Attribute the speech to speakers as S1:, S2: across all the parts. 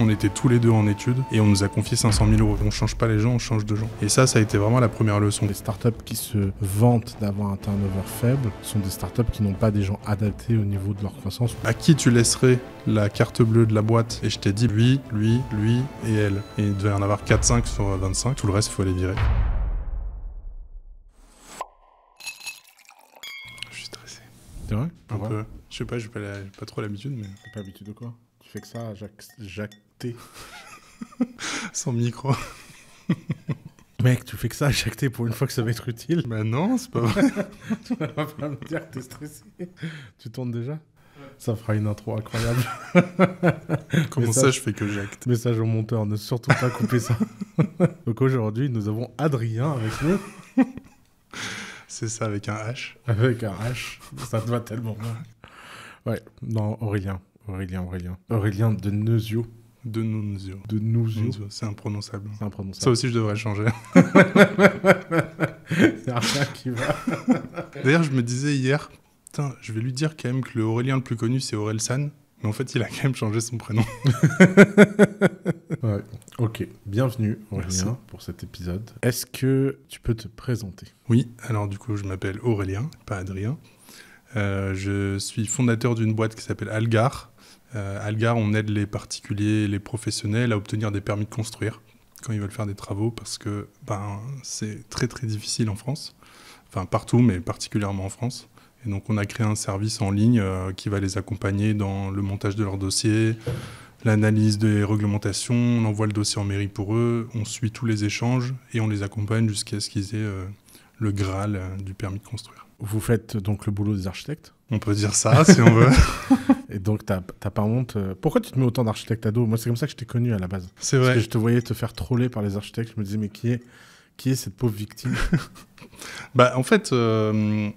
S1: On était tous les deux en études et on nous a confié 500 000 euros. On change pas les gens, on change de gens. Et ça, ça a été vraiment la première leçon. Les startups
S2: qui se vantent d'avoir un turnover faible sont des startups qui n'ont pas des gens adaptés au niveau de leur croissance.
S1: À qui tu laisserais la carte bleue de la boîte Et je t'ai dit lui, lui, lui et elle. Et il devait y en avoir 4-5 sur 25. Tout le reste, il faut aller virer. Je suis stressé. C'est vrai
S2: Un peu. Je sais pas, je pas, pas trop l'habitude, mais. T'as pas l'habitude de quoi Tu fais que ça, Jacques. Jacques... Sans Son micro. Mec, tu fais que ça à pour une fois que ça va être utile. Bah non, c'est pas vrai. tu vas pas me dire que t'es stressé. Tu tournes déjà Ça fera une intro incroyable. Comment ça, je fais que j'acte Message au monteur, ne surtout pas couper ça. Donc aujourd'hui, nous avons Adrien avec nous.
S1: C'est ça, avec un H. Avec un H, ça te va tellement
S2: bien. Ouais, non, Aurélien. Aurélien, Aurélien. Aurélien de Neusio.
S1: De Nunzio. De Nunzio. C'est imprononçable. Ça aussi, je devrais changer. C'est rien qui va. D'ailleurs, je me disais hier, je vais lui dire quand même que le Aurélien le plus connu, c'est Aurel San. Mais en fait, il a quand même changé son prénom.
S2: Ok, bienvenue Aurélien pour cet épisode. Est-ce que
S1: tu peux te présenter Oui, alors du coup, je m'appelle Aurélien, pas Adrien. Euh, je suis fondateur d'une boîte qui s'appelle Algar, euh, Algar, on aide les particuliers les professionnels à obtenir des permis de construire quand ils veulent faire des travaux parce que ben, c'est très très difficile en France, enfin partout, mais particulièrement en France. Et donc on a créé un service en ligne euh, qui va les accompagner dans le montage de leur dossier, l'analyse des réglementations, on envoie le dossier en mairie pour eux, on suit tous les échanges et on les accompagne jusqu'à ce qu'ils aient euh, le Graal euh, du permis de construire.
S2: Vous faites donc le boulot des architectes On peut dire ça si on veut. Et donc, t'as pas honte. Euh, pourquoi tu te mets autant d'architectes à dos Moi, c'est comme ça que je t'ai connu à la base. C'est vrai. Parce que je te voyais te faire troller par les architectes. Je me disais, mais qui est, qui est cette pauvre
S1: victime Bah, en fait. tu euh,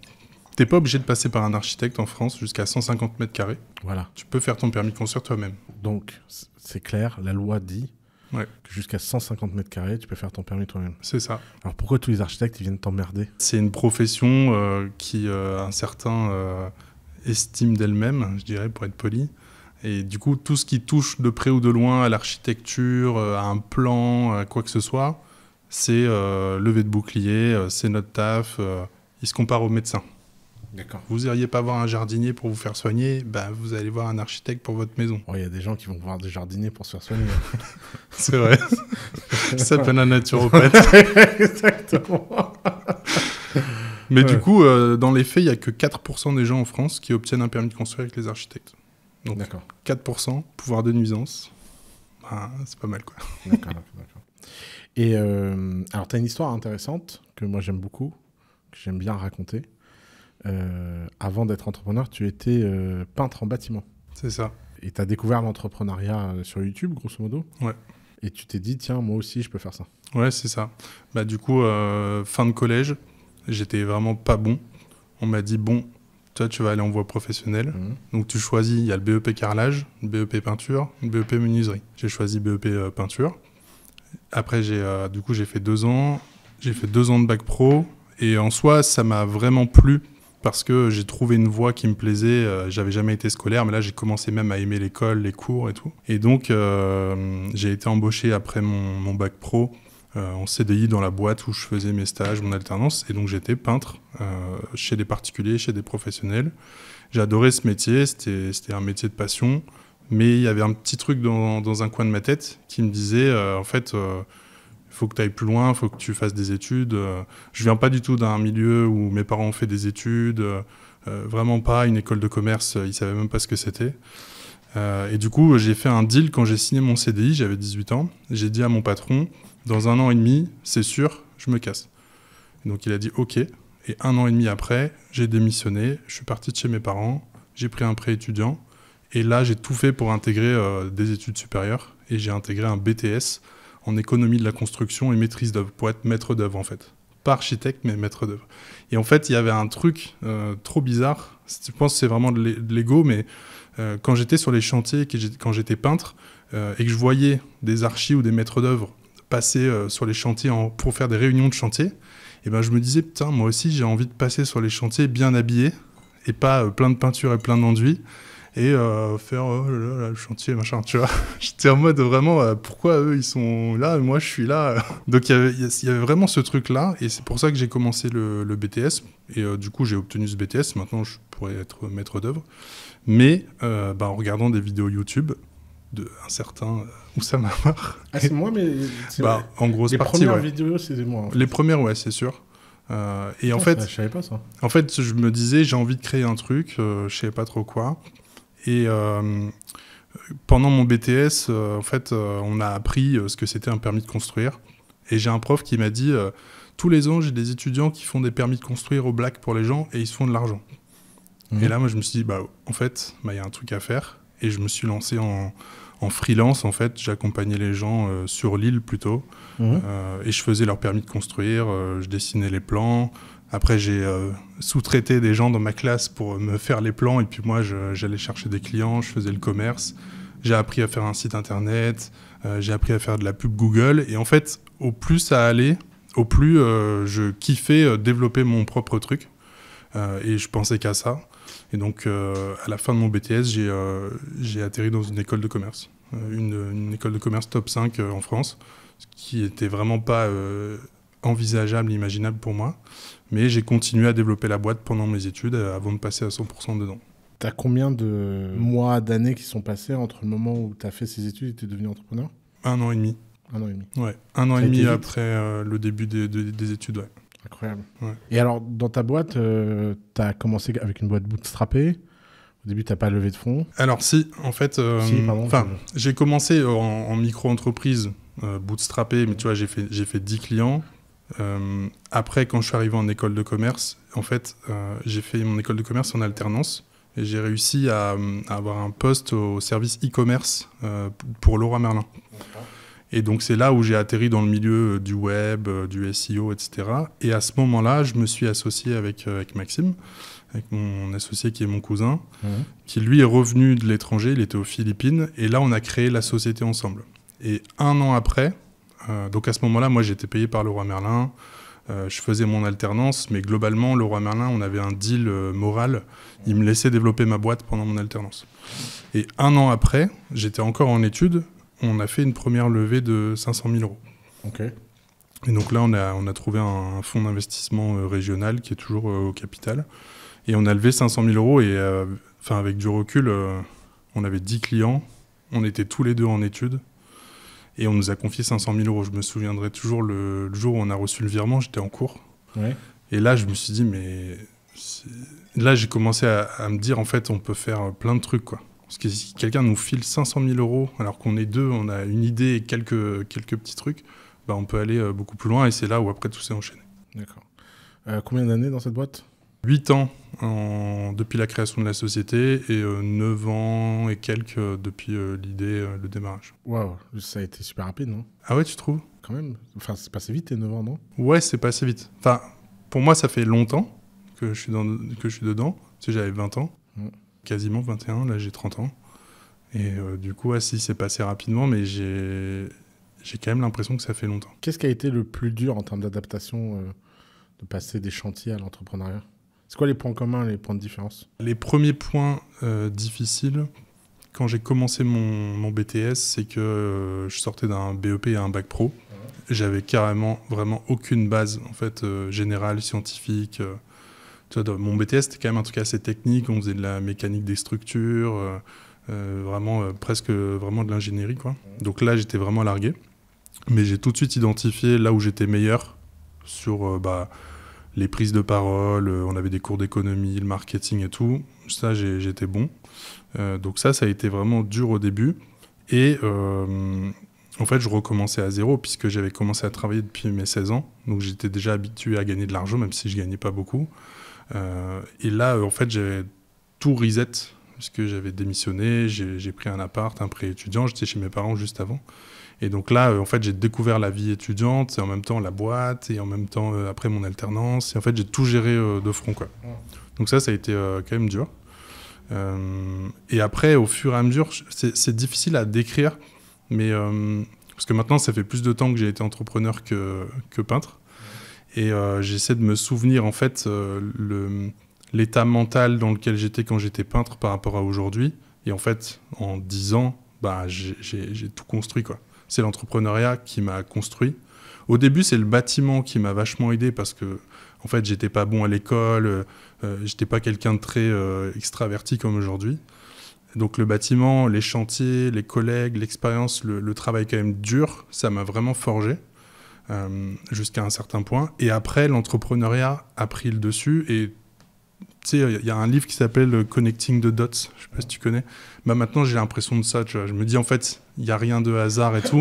S1: T'es pas obligé de passer par un architecte en France jusqu'à 150 mètres carrés. Voilà. Tu peux faire ton permis de construire toi-même. Donc, c'est clair,
S2: la loi dit ouais. que jusqu'à 150 mètres carrés, tu peux faire ton permis toi-même. C'est ça. Alors pourquoi tous
S1: les architectes ils viennent t'emmerder C'est une profession euh, qui un certain estime d'elle-même, je dirais, pour être poli. Et du coup, tout ce qui touche de près ou de loin à l'architecture, euh, à un plan, à quoi que ce soit, c'est euh, lever de bouclier, euh, c'est notre taf, il se compare au médecin. D'accord. Vous n'iriez pas voir un jardinier pour vous faire soigner, Ben, vous allez voir un architecte pour votre maison. Oh, il y a des gens qui vont voir des jardiniers pour se faire soigner. c'est vrai. Ça s'appelle un naturopathe. Exactement. Mais du coup, euh, dans les faits, il n'y a que 4% des gens en France qui obtiennent un permis de construire avec les architectes. Donc, 4%, pouvoir de nuisance. Bah, c'est pas mal, quoi. D'accord,
S2: Et euh, alors, tu as une histoire intéressante que moi j'aime beaucoup, que j'aime bien raconter. Euh, avant d'être entrepreneur, tu étais peintre en bâtiment. C'est ça. Et tu as découvert l'entrepreneuriat sur YouTube, grosso modo. Ouais et tu t'es dit tiens moi aussi je peux faire ça
S1: ouais c'est ça bah du coup fin de collège j'étais vraiment pas bon. On m'a dit bon, toi tu vas aller en voie professionnelle. Mhm. Donc tu choisis, il y a le BEP carrelage, le BEP peinture, le BEP menuiserie. J'ai choisi BEP euh, peinture. Après euh, du coup j'ai fait deux ans, j'ai fait deux ans de bac pro et en soi ça m'a vraiment plu parce que j'ai trouvé une voie qui me plaisait. Euh, j'avais jamais été scolaire, mais là j'ai commencé même à aimer l'école, les cours et tout. Et donc j'ai été embauché après mon, mon bac pro en euh, CDI dans la boîte où je faisais mes stages, mon alternance. Et donc j'étais peintre euh, chez des particuliers, chez des professionnels. J'adorais ce métier, c'était un métier de passion. Mais il y avait un petit truc dans, un coin de ma tête qui me disait, euh, en fait, il faut que tu ailles plus loin, il faut que tu fasses des études. Je viens pas du tout d'un milieu où mes parents ont fait des études, vraiment pas, une école de commerce, ils savaient même pas ce que c'était. et du coup, j'ai fait un deal quand j'ai signé mon CDI, j'avais 18 ans. J'ai dit à mon patron, dans un an et demi, c'est sûr, je me casse. Donc il a dit OK. Et un an et demi après, j'ai démissionné, je suis parti de chez mes parents, j'ai pris un prêt étudiant. Et là, j'ai tout fait pour intégrer euh, des études supérieures. Et j'ai intégré un BTS en économie de la construction et maîtrise d'œuvre, pour être maître d'œuvre en fait. Pas architecte, mais maître d'œuvre. Et en fait, il y avait un truc euh, trop bizarre. Je pense que c'est vraiment de l'ego, mais euh, quand j'étais sur les chantiers, quand j'étais peintre, et que je voyais des archis ou des maîtres d'œuvre passer euh, sur les chantiers pour faire des réunions de chantier, et ben je me disais putain moi aussi j'ai envie de passer sur les chantiers bien habillé et pas euh, plein de peinture et plein d'enduit et euh, faire oh le chantier machin tu vois j'étais en mode vraiment pourquoi eux ils sont là moi je suis là donc il y, avait vraiment ce truc là et c'est pour ça que j'ai commencé le, BTS et du coup j'ai obtenu ce BTS maintenant je pourrais être maître d'œuvre mais ben, en regardant des vidéos YouTube de un certain euh, Oussama Amar. Ah, c'est moi, mais. Bah, en grosse les Premières vidéos, vidéos, moi, Les premières, ouais, c'est sûr. Euh, et en ah, fait, je savais pas ça. En fait, je me disais, j'ai envie de créer un truc, euh, je je savais pas trop quoi. Et pendant mon BTS, en fait, on a appris ce que c'était un permis de construire. Et j'ai un prof qui m'a dit, tous les ans, j'ai des étudiants qui font des permis de construire au black pour les gens et ils se font de l'argent. Mmh. Et là, moi, je me suis dit, bah, en fait, bah, il y a un truc à faire. Et je me suis lancé en, en freelance, en fait, j'accompagnais les gens euh, sur l'île plutôt. Mhm. Euh, et je faisais leur permis de construire, euh, je dessinais les plans. Après, j'ai sous-traité des gens dans ma classe pour me faire les plans. Et puis moi, j'allais chercher des clients, je faisais le commerce. J'ai appris à faire un site internet, j'ai appris à faire de la pub Google. Et en fait, au plus ça allait, au plus je kiffais développer mon propre truc. et je pensais qu'à ça. Et donc, euh, à la fin de mon BTS, euh, j'ai atterri dans une école de commerce, euh, une, école de commerce top 5 en France, ce qui n'était vraiment pas envisageable, imaginable pour moi. Mais j'ai continué à développer la boîte pendant mes études avant de passer à 100% dedans.
S2: Tu as combien de mois, d'années qui sont passés entre le moment où tu as fait ces études et tu es devenu entrepreneur Un an et demi. Un an et demi. Ouais, un an et demi
S1: après le début des, des études, ouais. Incroyable.
S2: Et alors, dans ta boîte, euh, tu as commencé avec une boîte bootstrappée. Au début, t'as pas levé de fonds
S1: Alors si, en fait, euh, j'ai commencé en, micro-entreprise euh, bootstrappée, mais tu vois, j'ai fait, j'ai fait 10 clients. après, quand je suis arrivé en école de commerce, en fait, j'ai fait mon école de commerce en alternance et j'ai réussi à, à, avoir un poste au service e-commerce pour Laura Merlin. Et donc c'est là où j'ai atterri dans le milieu euh, du web, euh, du SEO, etc. Et à ce moment-là, je me suis associé avec, euh, avec Maxime, avec mon associé qui est mon cousin, mhm. qui lui est revenu de l'étranger, il était aux Philippines, et là on a créé la société ensemble. Et un an après, donc à ce moment-là, moi j'étais payé par le roi Merlin, je faisais mon alternance, mais globalement, le roi Merlin, on avait un deal moral. Il me laissait développer ma boîte pendant mon alternance. Et un an après, j'étais encore en études, on a fait une première levée de 500 000 euros. Ok. Et donc là, on a, trouvé un, fonds d'investissement euh, régional qui est toujours euh, au capital. Et on a levé 500 000 euros. Et euh, avec du recul, on avait 10 clients. On était tous les deux en études. Et on nous a confié 500 000 euros. Je me souviendrai toujours le, jour où on a reçu le virement, j'étais en cours. Et là, je me suis dit, mais. Là, j'ai commencé à, à, me dire, en fait, on peut faire plein de trucs, quoi. Parce que si quelqu'un nous file 500 000 euros, alors qu'on est deux, on a une idée et quelques, quelques petits trucs, bah on peut aller euh, beaucoup plus loin et c'est là où après tout s'est enchaîné. D'accord. Euh, combien d'années dans cette boîte 8 ans en, depuis la création de la société et 9 euh, ans et quelques depuis l'idée, le démarrage.
S2: Waouh, ça a été super rapide, non Ah ouais, tu trouves Quand même. Enfin, c'est passé vite, tes 9 ans, non
S1: Ouais, c'est passé vite. Enfin, pour moi, ça fait longtemps que je suis, dans, que je suis dedans, si j'avais 20 ans. Mm quasiment 21, là j'ai 30 ans. Et euh, du coup, ah, si c'est passé rapidement, mais j'ai quand même l'impression que ça fait longtemps.
S2: Qu'est-ce qui a été le plus dur en termes d'adaptation euh, de passer des chantiers à l'entrepreneuriat C'est quoi les points communs, les points de différence
S1: Les premiers points euh, difficiles, quand j'ai commencé mon, BTS, c'est que je sortais d'un BEP à un bac pro. J'avais carrément vraiment aucune base en fait générale, scientifique mon BTS, c'était quand même un truc assez technique. On faisait de la mécanique des structures, euh, euh, vraiment euh, presque vraiment de l'ingénierie. quoi. Donc là, j'étais vraiment largué. Mais j'ai tout de suite identifié là où j'étais meilleur sur bah, les prises de parole. on avait des cours d'économie, le marketing et tout. Ça, j'étais bon. donc ça, ça a été vraiment dur au début. Et en fait, je recommençais à zéro puisque j'avais commencé à travailler depuis mes 16 ans. Donc j'étais déjà habitué à gagner de l'argent, même si je gagnais pas beaucoup. Euh, et là, euh, en fait, j'avais tout reset puisque j'avais démissionné, j'ai pris un appart, un prêt étudiant, j'étais chez mes parents juste avant. Et donc là, euh, en fait, j'ai découvert la vie étudiante, et en même temps la boîte, et en même temps après mon alternance, et en fait, j'ai tout géré de front. Quoi. Donc ça, ça a été quand même dur. et après, au fur et à mesure, c'est difficile à décrire, mais parce que maintenant, ça fait plus de temps que j'ai été entrepreneur que peintre. Et euh, j'essaie de me souvenir en fait euh, l'état mental dans lequel j'étais quand j'étais peintre par rapport à aujourd'hui. Et en fait, en 10 ans, bah, j'ai tout construit. quoi. C'est l'entrepreneuriat qui m'a construit. Au début, c'est le bâtiment qui m'a vachement aidé parce que en fait, j'étais pas bon à l'école, euh, j'étais pas quelqu'un de très extraverti comme aujourd'hui. Donc le bâtiment, les chantiers, les collègues, l'expérience, le, travail quand même dur, ça m'a vraiment forgé. Euh, jusqu'à un certain point. Et après, l'entrepreneuriat a pris le dessus. Et tu sais, il y a un livre qui s'appelle Connecting the Dots. Je sais pas si tu connais. Bah, maintenant, j'ai l'impression de ça. Je me dis, en fait, il n'y a rien de hasard et tout.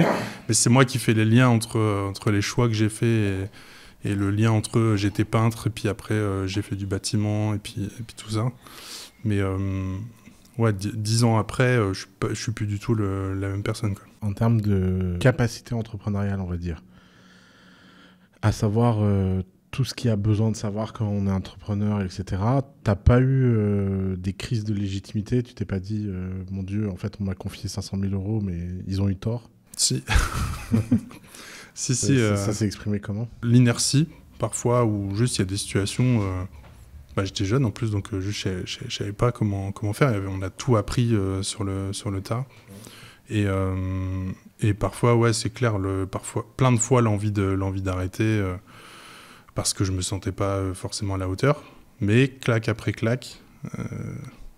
S1: Mais c'est moi qui fais les liens entre, entre les choix que j'ai faits et le lien entre j'étais peintre et puis après euh, j'ai fait du bâtiment et puis, puis tout ça. Mais euh, ouais, dix ans après, je suis, suis plus du tout la même personne. En termes
S2: de capacité entrepreneuriale, on va dire, à savoir euh, tout ce qu'il y a besoin de savoir quand on est entrepreneur, etc. T'as pas eu euh, des crises de légitimité Tu t'es pas dit, euh, mon Dieu, en fait, on m'a confié 500 000 euros, mais ils ont eu tort
S1: Si. si, si. Ça, s'est exprimé comment L'inertie, parfois, ou juste il y a des situations. Bah, j'étais jeune en plus, donc je ne savais pas comment, comment faire. On a tout appris sur, le, sur le tas. Et et parfois, ouais, c'est clair, le, parfois, plein de fois l'envie de d'arrêter euh, parce que je me sentais pas euh, forcément à la hauteur. Mais claque après claque, euh,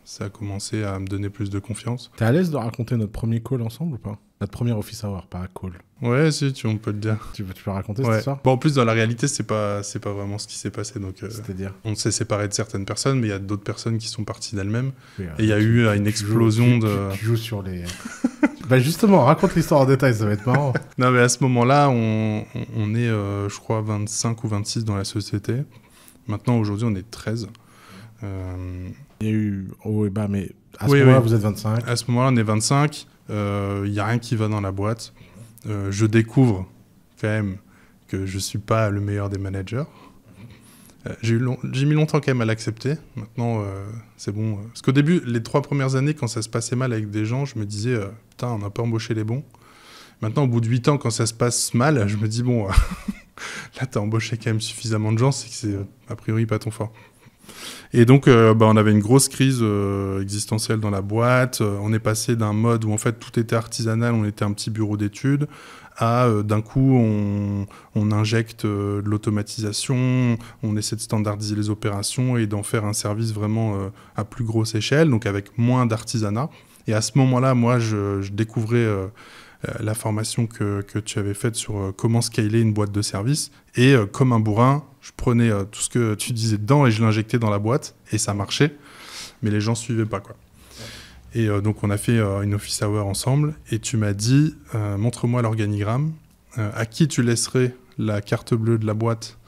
S1: ça a commencé à me donner plus de confiance. T'es à l'aise de raconter notre premier call ensemble ou pas Notre premier office hour, pas call. Ouais, si, tu, on peut le dire. Tu, peux raconter cette histoire Bon, en plus, dans la réalité, c'est pas, c'est pas vraiment ce qui s'est passé. Donc, euh, C'est-à-dire On s'est séparé de certaines personnes, mais il y a d'autres personnes qui sont parties d'elles-mêmes. et il y a eu euh, une explosion de. Tu, joues sur les. bah justement, raconte l'histoire en détail, ça va être marrant. non, mais à ce moment-là, on, est, euh, je crois, 25 ou 26 dans la société. Maintenant, aujourd'hui, on est 13. Euh, il y a eu oh et bas, mais à ce moment-là, vous êtes 25. À ce moment-là, on est 25. Il n'y a rien qui va dans la boîte. Euh, je découvre quand même que je ne suis pas le meilleur des managers. Euh, j'ai mis longtemps quand même à l'accepter. Maintenant, euh, c'est bon. Parce qu'au début, les trois premières années, quand ça se passait mal avec des gens, je me disais, putain, on n'a pas embauché les bons. Maintenant, au bout de huit ans, quand ça se passe mal, je me dis, bon, là, as embauché quand même suffisamment de gens, c'est que c'est a priori pas ton fort. Et donc, euh, bah, on avait une grosse crise euh, existentielle dans la boîte. Euh, on est passé d'un mode où en fait tout était artisanal, on était un petit bureau d'études, à d'un coup on, injecte de l'automatisation, on essaie de standardiser les opérations et d'en faire un service vraiment à plus grosse échelle, donc avec moins d'artisanat. Et à ce moment-là, moi, je découvrais euh, la formation que, que, tu avais faite sur euh, comment scaler une boîte de service. Et euh, comme un bourrin, je prenais tout ce que tu disais dedans et je l'injectais dans la boîte et ça marchait. Mais les gens suivaient pas quoi. Et donc, on a fait une office hour ensemble. Et tu m'as dit, montre-moi l'organigramme. à qui tu laisserais la carte bleue de la boîte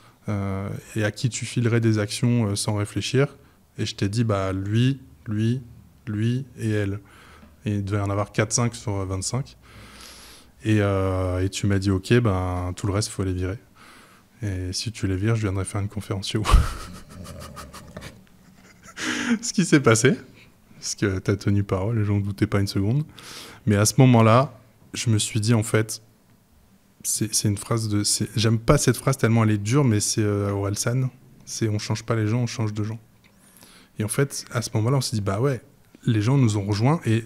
S1: et à qui tu filerais des actions sans réfléchir. Et je t'ai dit, bah, lui, lui, lui et elle. Et il devait y en avoir 4-5 sur 25. Euh, et, tu m'as dit, OK, ben, tout le reste, il faut les virer. Et si tu les vires, je viendrai faire une conférence chez ce qui s'est passé, parce que tu as tenu parole, les gens ne doutaient pas une seconde. Mais à ce moment-là, je me suis dit, en fait, c'est une phrase de. J'aime pas cette phrase tellement elle est dure, mais c'est euh, Oralsan. C'est on change pas les gens, on change de gens. Et en fait, à ce moment-là, on s'est dit, bah ouais, les gens nous ont rejoints et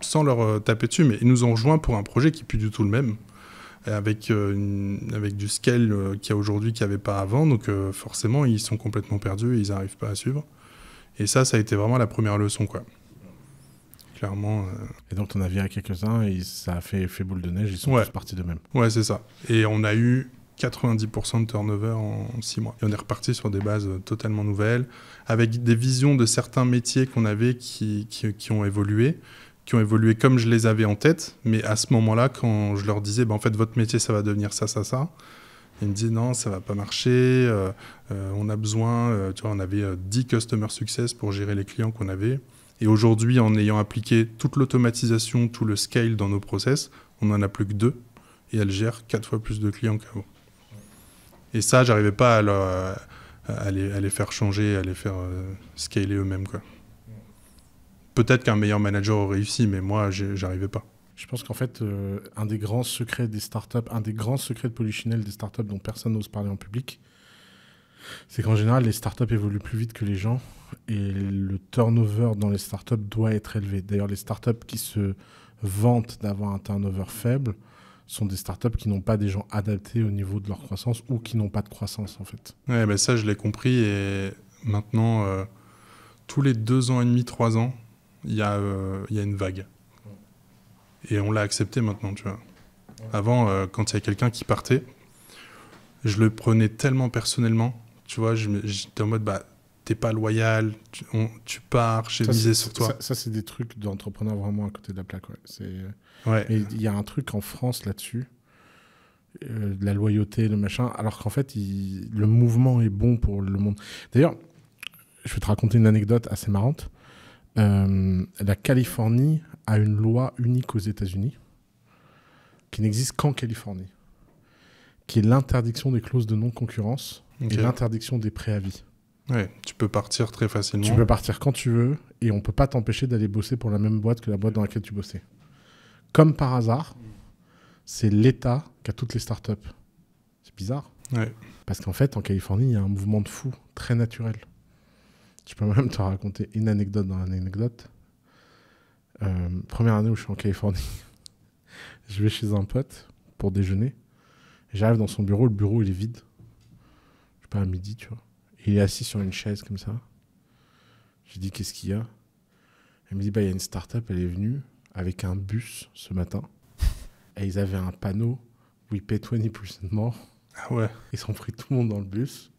S1: sans leur euh, taper dessus, mais ils nous ont rejoints pour un projet qui n'est plus du tout le même, avec, euh, avec du scale euh, qu'il y a aujourd'hui qu'il n'y avait pas avant. Donc forcément, ils sont complètement perdus et ils n'arrivent pas à suivre. Et ça, ça a été vraiment la première leçon, quoi. Clairement. Et donc, on a viré quelques-uns et ça a fait, fait boule de neige, ils sont tous partis de même. Ouais, c'est ça. Et on a eu 90% de turnover en 6 mois. Et on est reparti sur des bases totalement nouvelles, avec des visions de certains métiers qu'on avait qui, qui, qui, ont évolué qui ont évolué comme je les avais en tête, mais à ce moment-là, quand je leur disais, bah, en fait, votre métier, ça va devenir ça, ça, ça, ils me disaient, non, ça va pas marcher, euh, euh, on a besoin, euh, tu vois, on avait 10 customer success pour gérer les clients qu'on avait. Et aujourd'hui, en ayant appliqué toute l'automatisation, tout le scale dans nos process, on n'en a plus que deux, et elles gèrent quatre fois plus de clients qu'avant. Et ça, j'arrivais pas à, les, à, les, faire changer, à les faire scaler eux-mêmes, quoi. Peut-être qu'un meilleur manager aurait réussi, mais moi, j'arrivais pas. Je pense qu'en fait, euh, un des grands
S2: secrets des startups, un des grands secrets de Polychinelle des startups dont personne n'ose parler en public, c'est qu'en général, les startups évoluent plus vite que les gens et le turnover dans les startups doit être élevé. D'ailleurs, les startups qui se vantent d'avoir un turnover faible sont des startups qui n'ont pas des gens adaptés au niveau de leur croissance ou qui n'ont pas de croissance en fait.
S1: Ouais, bah ça je l'ai compris et maintenant, euh, tous les deux ans et demi, trois ans, euh, il y, a une vague. Et on l'a accepté maintenant, tu vois. Avant, euh, quand il y a quelqu'un qui partait, je le prenais tellement personnellement, tu vois, j'étais en mode, bah, t'es pas loyal, tu, pars, j'ai misé sur toi.
S2: Ça, c'est des trucs d'entrepreneur vraiment à côté de la plaque. C'est. Euh,
S1: ouais. il y a un truc en France
S2: là-dessus, de la loyauté, le machin, alors qu'en fait, le mouvement est bon pour le monde. D'ailleurs, je vais te raconter une anecdote assez marrante. Euh, la Californie a une loi unique aux États-Unis qui n'existe qu'en Californie, qui est l'interdiction des clauses de non-concurrence et l'interdiction des
S1: préavis. tu peux partir très facilement. Tu peux
S2: partir quand tu veux et on ne peut pas t'empêcher d'aller bosser pour la même boîte que la boîte dans laquelle tu bossais. Comme par hasard, c'est l'État qui a toutes les startups. C'est bizarre. Parce qu'en fait, en Californie, il y a un mouvement de fou très naturel. Tu peux même te raconter une anecdote dans l'anecdote. Euh, première année où je suis en Californie, je vais chez un pote pour déjeuner. J'arrive dans son bureau, le bureau il est vide. Je sais pas, à midi, tu vois. Il est assis sur une chaise comme ça. J'ai dit, qu'est-ce qu'il y a Elle me dit, bah, il y a une start-up, elle est venue avec un bus ce matin. Et ils avaient un panneau We pay 20% mort. Ah ouais Ils ont pris tout le monde dans le bus.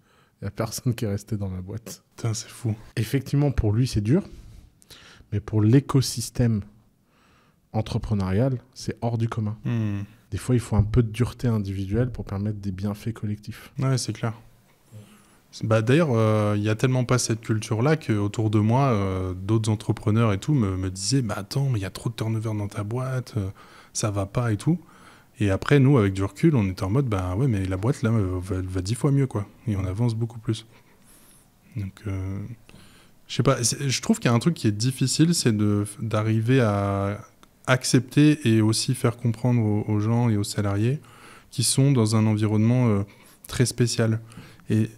S2: Il n'y a personne qui est resté dans la boîte. c'est fou. Effectivement, pour lui, c'est dur. Mais pour l'écosystème entrepreneurial, c'est hors du commun. Hmm. Des fois, il faut un peu de dureté individuelle pour permettre des bienfaits collectifs.
S1: Ouais, c'est clair. Bah, D'ailleurs, euh, il n'y a tellement pas cette culture-là qu'autour de moi, euh, d'autres entrepreneurs et tout me, disaient bah, Attends, mais il y a trop de turnover dans ta boîte, ça euh, ça va pas et tout. Et après, nous, avec du recul, on est en mode, ben ouais, mais la boîte, là, va, va dix fois mieux, quoi. Et on avance beaucoup plus. Donc, euh, je sais pas, je trouve qu'il y a un truc qui est difficile, c'est d'arriver à accepter et aussi faire comprendre aux, gens et aux salariés qui sont dans un environnement euh, très spécial. Et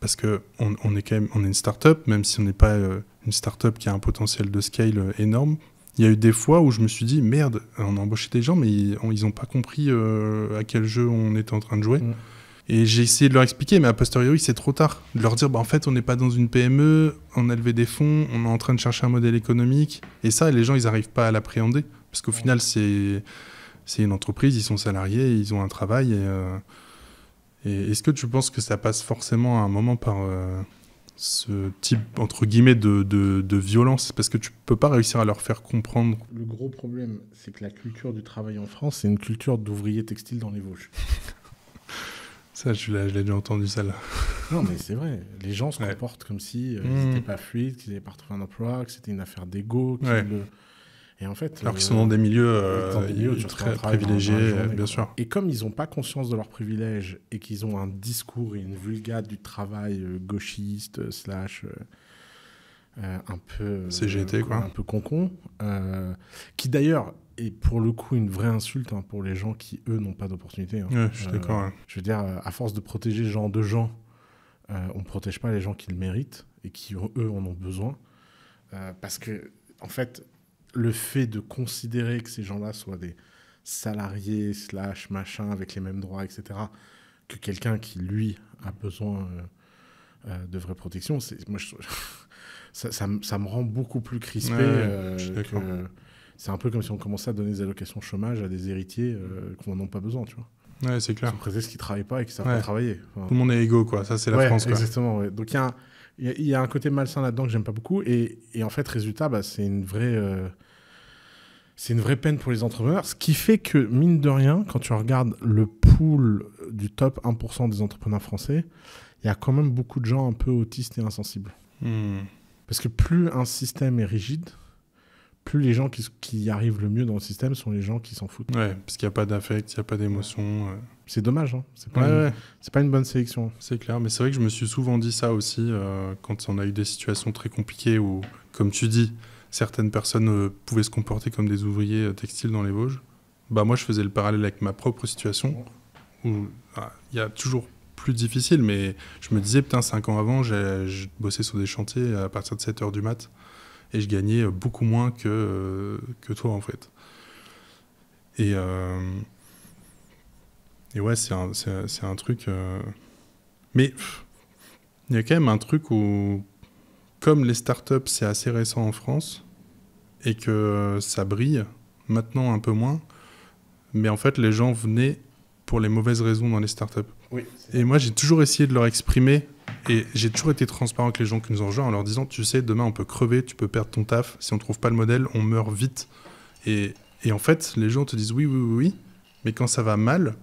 S1: parce que on, est quand même on est une start-up, même si on n'est pas euh, une start-up qui a un potentiel de scale énorme, il y a eu des fois où je me suis dit merde, on a embauché des gens, mais ils n'ont pas compris euh, à quel jeu on était en train de jouer. Mm. Et j'ai essayé de leur expliquer, mais a posteriori, c'est trop tard. De leur dire, bah, en fait, on n'est pas dans une PME, on a levé des fonds, on est en train de chercher un modèle économique. Et ça, les gens, ils n'arrivent pas à l'appréhender. Parce qu'au final, c'est une entreprise, ils sont salariés, ils ont un travail. Euh, est-ce que tu penses que ça passe forcément à un moment par. Euh, ce type entre guillemets de, de, violence parce que tu peux pas réussir à leur faire comprendre.
S2: Le gros problème, c'est que la culture du travail en
S1: France, c'est une culture d'ouvriers textiles dans les Vosges. ça, je l'ai déjà entendu ça là.
S2: non, mais c'est vrai. Les gens se comportent comme si euh, ils mmh. pas fluides, qu'ils n'avaient pas retrouvé un emploi, que c'était une affaire d'ego, le en fait, Alors qu'ils euh, sont dans des milieux, euh, très privilégiés, euh, bien sûr. Et comme ils n'ont pas conscience de leurs privilèges et qu'ils ont un discours et une vulgate du travail gauchiste, slash, un peu CGT con quoi un peu concon qui d'ailleurs est pour le coup une vraie insulte hein, pour les gens qui eux n'ont pas d'opportunité hein. je suis d'accord je veux dire à force de protéger ce genre de gens on ne protège pas les gens qui le méritent et qui eux en ont besoin parce que en fait le fait de considérer que ces gens-là soient des salariés, slash, machin, avec les mêmes droits, etc., que quelqu'un qui, lui, a besoin euh, euh, de vraie protection, c'est, moi, ça, me rend beaucoup plus crispé. Euh, c'est un peu comme si on commençait à donner des allocations chômage à des héritiers qui n'en ont pas besoin, tu vois.
S1: Ouais, c'est clair. Sont ceux qui ne travaillent pas et qui ne savent pas travailler. Tout le monde est égaux, quoi. Ça, c'est la France. Quoi. Exactement.
S2: Ouais. Donc, il y a un il y, a un côté malsain là-dedans que j'aime pas beaucoup. Et, en fait, résultat, bah, c'est une vraie. Euh, c'est une vraie peine pour les entrepreneurs, ce qui fait que, mine de rien, quand tu regardes le pool du top 1% des entrepreneurs français, il y a quand même beaucoup de gens un peu autistes et insensibles. Hmm. Parce que plus un système est rigide, plus les gens qui, y arrivent le mieux dans le système sont les gens qui s'en foutent.
S1: Ouais, parce qu'il n'y a pas d'affect, il n'y a pas d'émotion. Euh. C'est dommage, hein. c'est pas, pas, une bonne sélection. C'est clair, mais c'est vrai que je me suis souvent dit ça aussi euh, quand on a eu des situations très compliquées où, comme tu dis, certaines personnes euh, pouvaient se comporter comme des ouvriers euh, textiles dans les Vosges. Bah moi, je faisais le parallèle avec ma propre situation où bah, il y a toujours plus difficile, mais je me disais, putain, cinq ans avant, je bossais sur des chantiers à partir de 7 h du mat et je gagnais beaucoup moins que, que toi en fait. Et. Et ouais, c'est un, un, truc. Euh, mais il y a quand même un truc où, comme les startups, c'est assez récent en France et que ça brille, maintenant un peu moins, mais en fait, les gens venaient pour les mauvaises raisons dans les startups. et moi, j'ai toujours essayé de leur exprimer et j'ai toujours été transparent avec les gens qui nous ont rejoints en leur disant Tu sais, demain, on peut crever, tu peux perdre ton taf. Si on trouve pas le modèle, on meurt vite. Et, et en fait, les gens te disent Oui, oui, oui, oui. Mais quand ça va mal,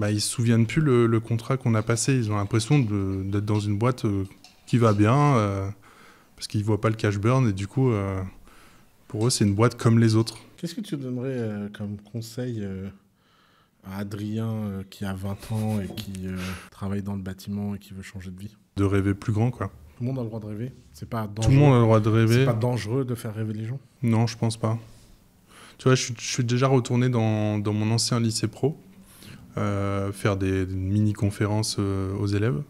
S1: ils bah, ils se souviennent plus le, contrat qu'on a passé. Ils ont l'impression d'être dans une boîte euh, qui va bien euh, parce qu'ils voient pas le cash burn et du coup, euh, pour eux, c'est une boîte comme les autres.
S2: Qu'est-ce que tu donnerais comme conseil à Adrien qui a 20 ans et qui travaille dans le bâtiment et qui veut changer de vie
S1: De rêver plus grand, quoi.
S2: Tout le monde a le droit de rêver. C'est pas de pas dangereux de faire rêver les
S1: gens. Non, je pense pas. Tu vois, je, suis déjà retourné dans, mon ancien lycée pro euh, faire des, mini-conférences euh, aux élèves.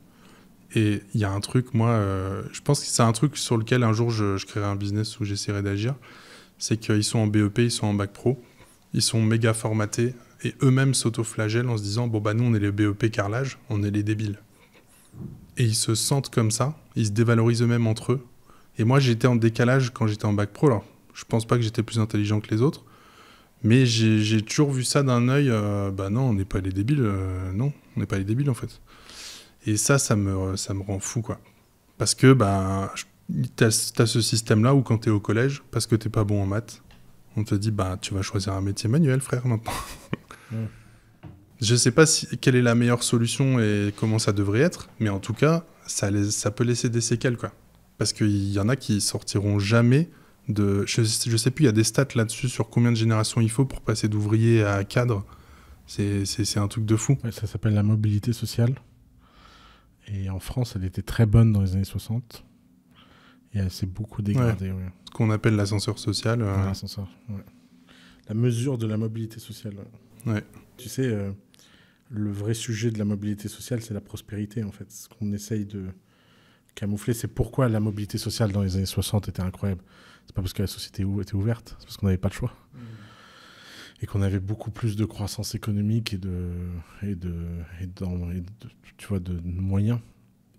S1: Et il y a un truc, moi, euh, je pense que c'est un truc sur lequel un jour je, je créerai un business où j'essaierai d'agir. C'est qu'ils sont en BEP, ils sont en bac pro, ils sont méga formatés et eux-mêmes s'autoflagellent en se disant Bon, bah nous, on est les BEP carrelage, on est les débiles. Et ils se sentent comme ça, ils se dévalorisent eux-mêmes entre eux. Et moi, j'étais en décalage quand j'étais en bac pro. Alors, je pense pas que j'étais plus intelligent que les autres, mais j'ai toujours vu ça d'un œil, euh, bah non, on n'est pas les débiles, euh, non, on n'est pas les débiles en fait. Et ça, ça me, ça me rend fou, quoi. Parce que, bah, t'as as ce système-là où quand t'es au collège, parce que t'es pas bon en maths, on te dit, bah, tu vas choisir un métier manuel, frère, maintenant. Je sais pas si, quelle est la meilleure solution et comment ça devrait être, mais en tout cas, ça, ça peut laisser des séquelles, quoi. Parce qu'il y en a qui sortiront jamais je, ne sais plus, il y a des stats là-dessus sur combien de générations il faut pour passer d'ouvrier à cadre. C'est un truc de fou. ça s'appelle la mobilité sociale. Et en France, elle
S2: était très bonne dans les années 60. Et elle s'est beaucoup dégradée.
S1: Ce qu'on appelle l'ascenseur social. Euh. l'ascenseur,
S2: La mesure de la mobilité sociale. Tu sais, euh, le vrai sujet de la mobilité sociale, c'est la prospérité, en fait. Ce qu'on essaye de camoufler, c'est pourquoi la mobilité sociale dans les années 60 était incroyable. C'est pas parce que la société était ouverte, c'est parce qu'on n'avait pas le choix. Mm. Et qu'on avait beaucoup plus de croissance économique et de, et de, tu vois, de, moyens.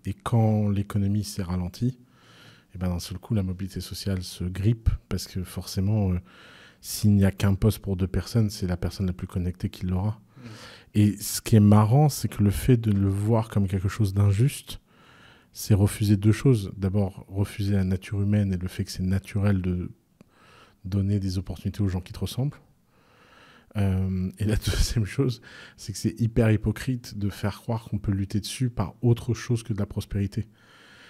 S2: Et quand l'économie s'est ralentie, et eh ben d'un seul coup, la mobilité sociale se grippe parce que forcément, euh, s'il n'y a qu'un poste pour deux personnes, c'est la personne la plus connectée qui l'aura. Mm. Et ce qui est marrant, c'est que le fait de le voir comme quelque chose d'injuste, c'est refuser deux choses. D'abord, refuser la nature humaine et le fait que c'est naturel de donner des opportunités aux gens qui te ressemblent. Euh, et la deuxième chose, c'est que c'est hyper hypocrite de faire croire qu'on peut lutter dessus par autre chose que de la prospérité.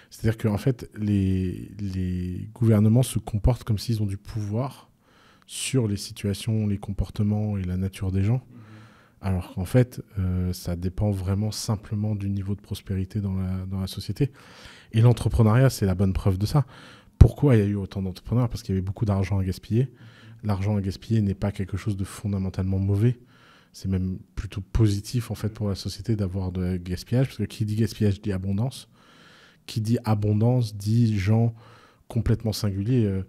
S2: C'est-à-dire qu'en fait, les, gouvernements se comportent comme s'ils ont du pouvoir sur les situations, les comportements et la nature des gens alors qu'en fait, euh, ça dépend vraiment simplement du niveau de prospérité dans la, société. Et l'entrepreneuriat, c'est la bonne preuve de ça. Pourquoi il y a eu autant d'entrepreneurs Parce qu'il y avait beaucoup d'argent à gaspiller. L'argent à gaspiller n'est pas quelque chose de fondamentalement mauvais. C'est même plutôt positif en fait pour la société d'avoir de gaspillage, parce que qui dit gaspillage dit abondance. Qui dit abondance dit gens complètement singuliers. Euh,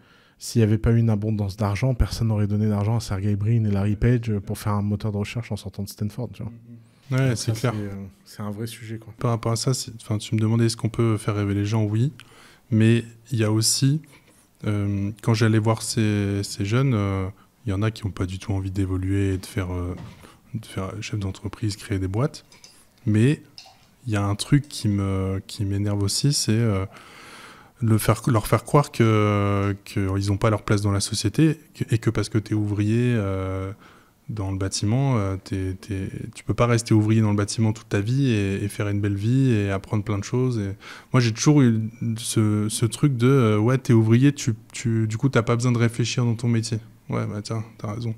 S2: s'il n'y avait pas eu une abondance d'argent, personne n'aurait donné d'argent à Sergey Brin et Larry Page pour faire un moteur de recherche en sortant de Stanford. Tu
S1: c'est clair. Euh, c'est un vrai sujet. Par rapport à ça, tu me demandais est-ce qu'on peut faire rêver les gens Oui. Mais il y a aussi, euh, quand j'allais voir ces, jeunes, euh, il y en a qui n'ont pas du tout envie d'évoluer et de faire, faire chef d'entreprise, créer des boîtes. Mais il y a un truc qui m'énerve qui aussi, c'est le faire, leur faire croire qu'ils que, n'ont pas leur place dans la société et que parce que tu es ouvrier euh, dans le bâtiment, euh, tu ne tu peux pas rester ouvrier dans le bâtiment toute ta vie et, faire une belle vie et apprendre plein de choses. Et... Moi, j'ai toujours eu ce, truc de euh, ouais, tu es ouvrier, tu, tu, du coup, tu pas besoin de réfléchir dans ton métier. Ouais, bah tiens, tu as raison.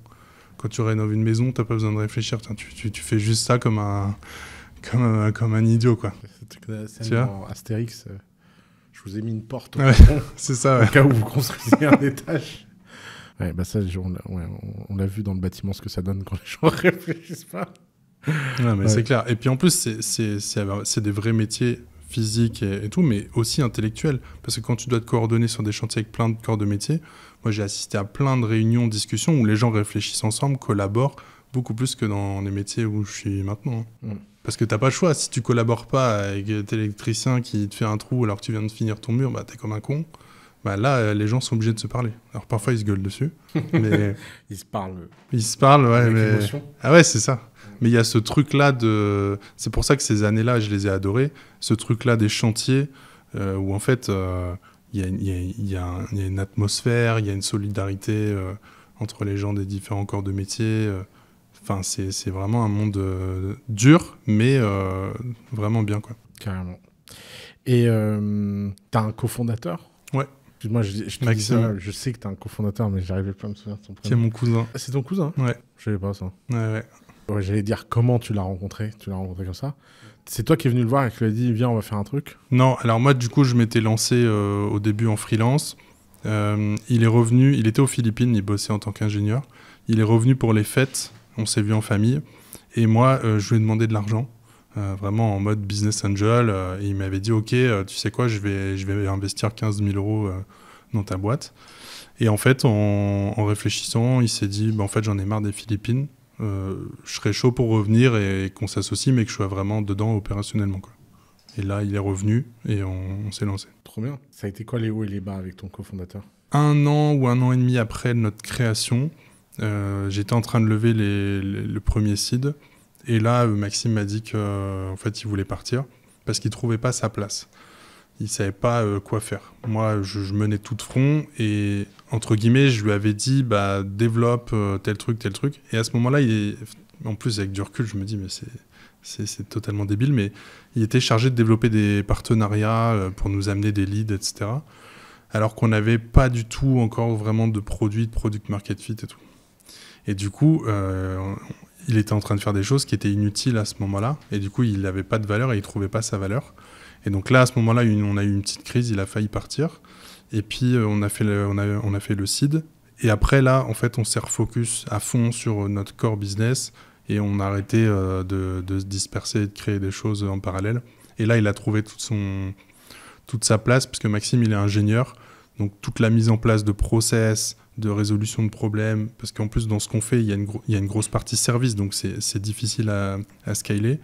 S1: Quand tu rénoves une maison, tu pas besoin de réfléchir. tu, tu, tu fais juste ça comme un, comme comme un idiot. quoi. C'est un
S2: Astérix vous ai mis une porte. c'est ça. cas où vous construisez un étage. Bah on, l'a vu dans le bâtiment ce que ça donne quand les gens réfléchissent pas.
S1: mais c'est clair. Et puis en plus, c'est des vrais métiers physiques et, tout, mais aussi intellectuels. Parce que quand tu dois te coordonner sur des chantiers avec plein de corps de métiers, moi j'ai assisté à plein de réunions, discussions où les gens réfléchissent ensemble, collaborent, beaucoup plus que dans les métiers où je suis maintenant. Hein. Mm. Parce que t'as pas le choix. Si tu collabores pas avec l'électricien qui te fait un trou alors que tu viens de finir ton mur, bah es comme un con. Bah là, euh, les gens sont obligés de se parler. Alors parfois ils se gueulent dessus, mais
S2: ils se parlent. Euh,
S1: ils se parlent, ouais. mais... Ah ouais, c'est ça. Mais il y a ce truc-là de. C'est pour ça que ces années-là, je les ai adorées. Ce truc-là des chantiers euh, où en fait, il y, a une atmosphère, il y a une solidarité entre les gens des différents corps de métier. Enfin, c'est vraiment un monde euh, dur, mais euh, vraiment bien, quoi. Carrément.
S2: Et euh, t'as un cofondateur Ouais. moi je, Maxime. je sais que t'as un cofondateur, mais j'arrivais pas à me souvenir de ton prénom. C'est mon cousin. C'est ton cousin Ouais. Je savais pas ça. Ouais, ouais. J'allais dire comment tu l'as rencontré. Tu l'as rencontré comme ça c'est toi qui es venu le voir et qui lui a dit viens on va faire un truc
S1: Non, alors moi du coup je m'étais lancé euh, au début en freelance. il est revenu, il était aux Philippines, il bossait en tant qu'ingénieur. Il est revenu pour les fêtes on s'est vu en famille. Et moi, euh, je lui ai demandé de l'argent, euh, vraiment en mode business angel. Euh, il m'avait dit, OK, tu sais quoi, je vais, je vais investir 15 000 euros dans ta boîte. Et en fait, en, réfléchissant, il s'est dit, bah, en fait, j'en ai marre des Philippines. je serais chaud pour revenir et, qu'on s'associe, mais que je sois vraiment dedans opérationnellement. Quoi. Et là, il est revenu et on, on s'est lancé.
S2: Trop bien. Ça a été quoi les hauts et les bas avec ton cofondateur
S1: Un an ou un an et demi après notre création, euh, j'étais en train de lever les, le premier seed. Et là, euh, Maxime m'a dit qu'en euh, en fait, il voulait partir parce qu'il ne trouvait pas sa place. Il ne savait pas quoi faire. Moi, je, menais tout de front et entre guillemets, je lui avais dit bah développe tel truc, tel truc. Et à ce moment-là, en plus avec du recul, je me dis mais c'est totalement débile, mais il était chargé de développer des partenariats pour nous amener des leads, etc. Alors qu'on n'avait pas du tout encore vraiment de produit, de product market fit et tout. Et du coup, euh, il était en train de faire des choses qui étaient inutiles à ce moment-là. Et du coup, il n'avait pas de valeur et il trouvait pas sa valeur. Et donc là, à ce moment-là, on a eu une petite crise, il a failli partir. Et puis, euh, on a fait le, on a, on a fait le seed. Et après, là, en fait, on s'est refocus à fond sur notre core business et on a arrêté euh, de, de, se disperser et de créer des choses en parallèle. Et là, il a trouvé toute, son, toute sa place, puisque Maxime, il est ingénieur. Donc, toute la mise en place de process, de résolution de problèmes, parce qu'en plus dans ce qu'on fait, il y, a une il une grosse partie service, donc c'est difficile à, scaler.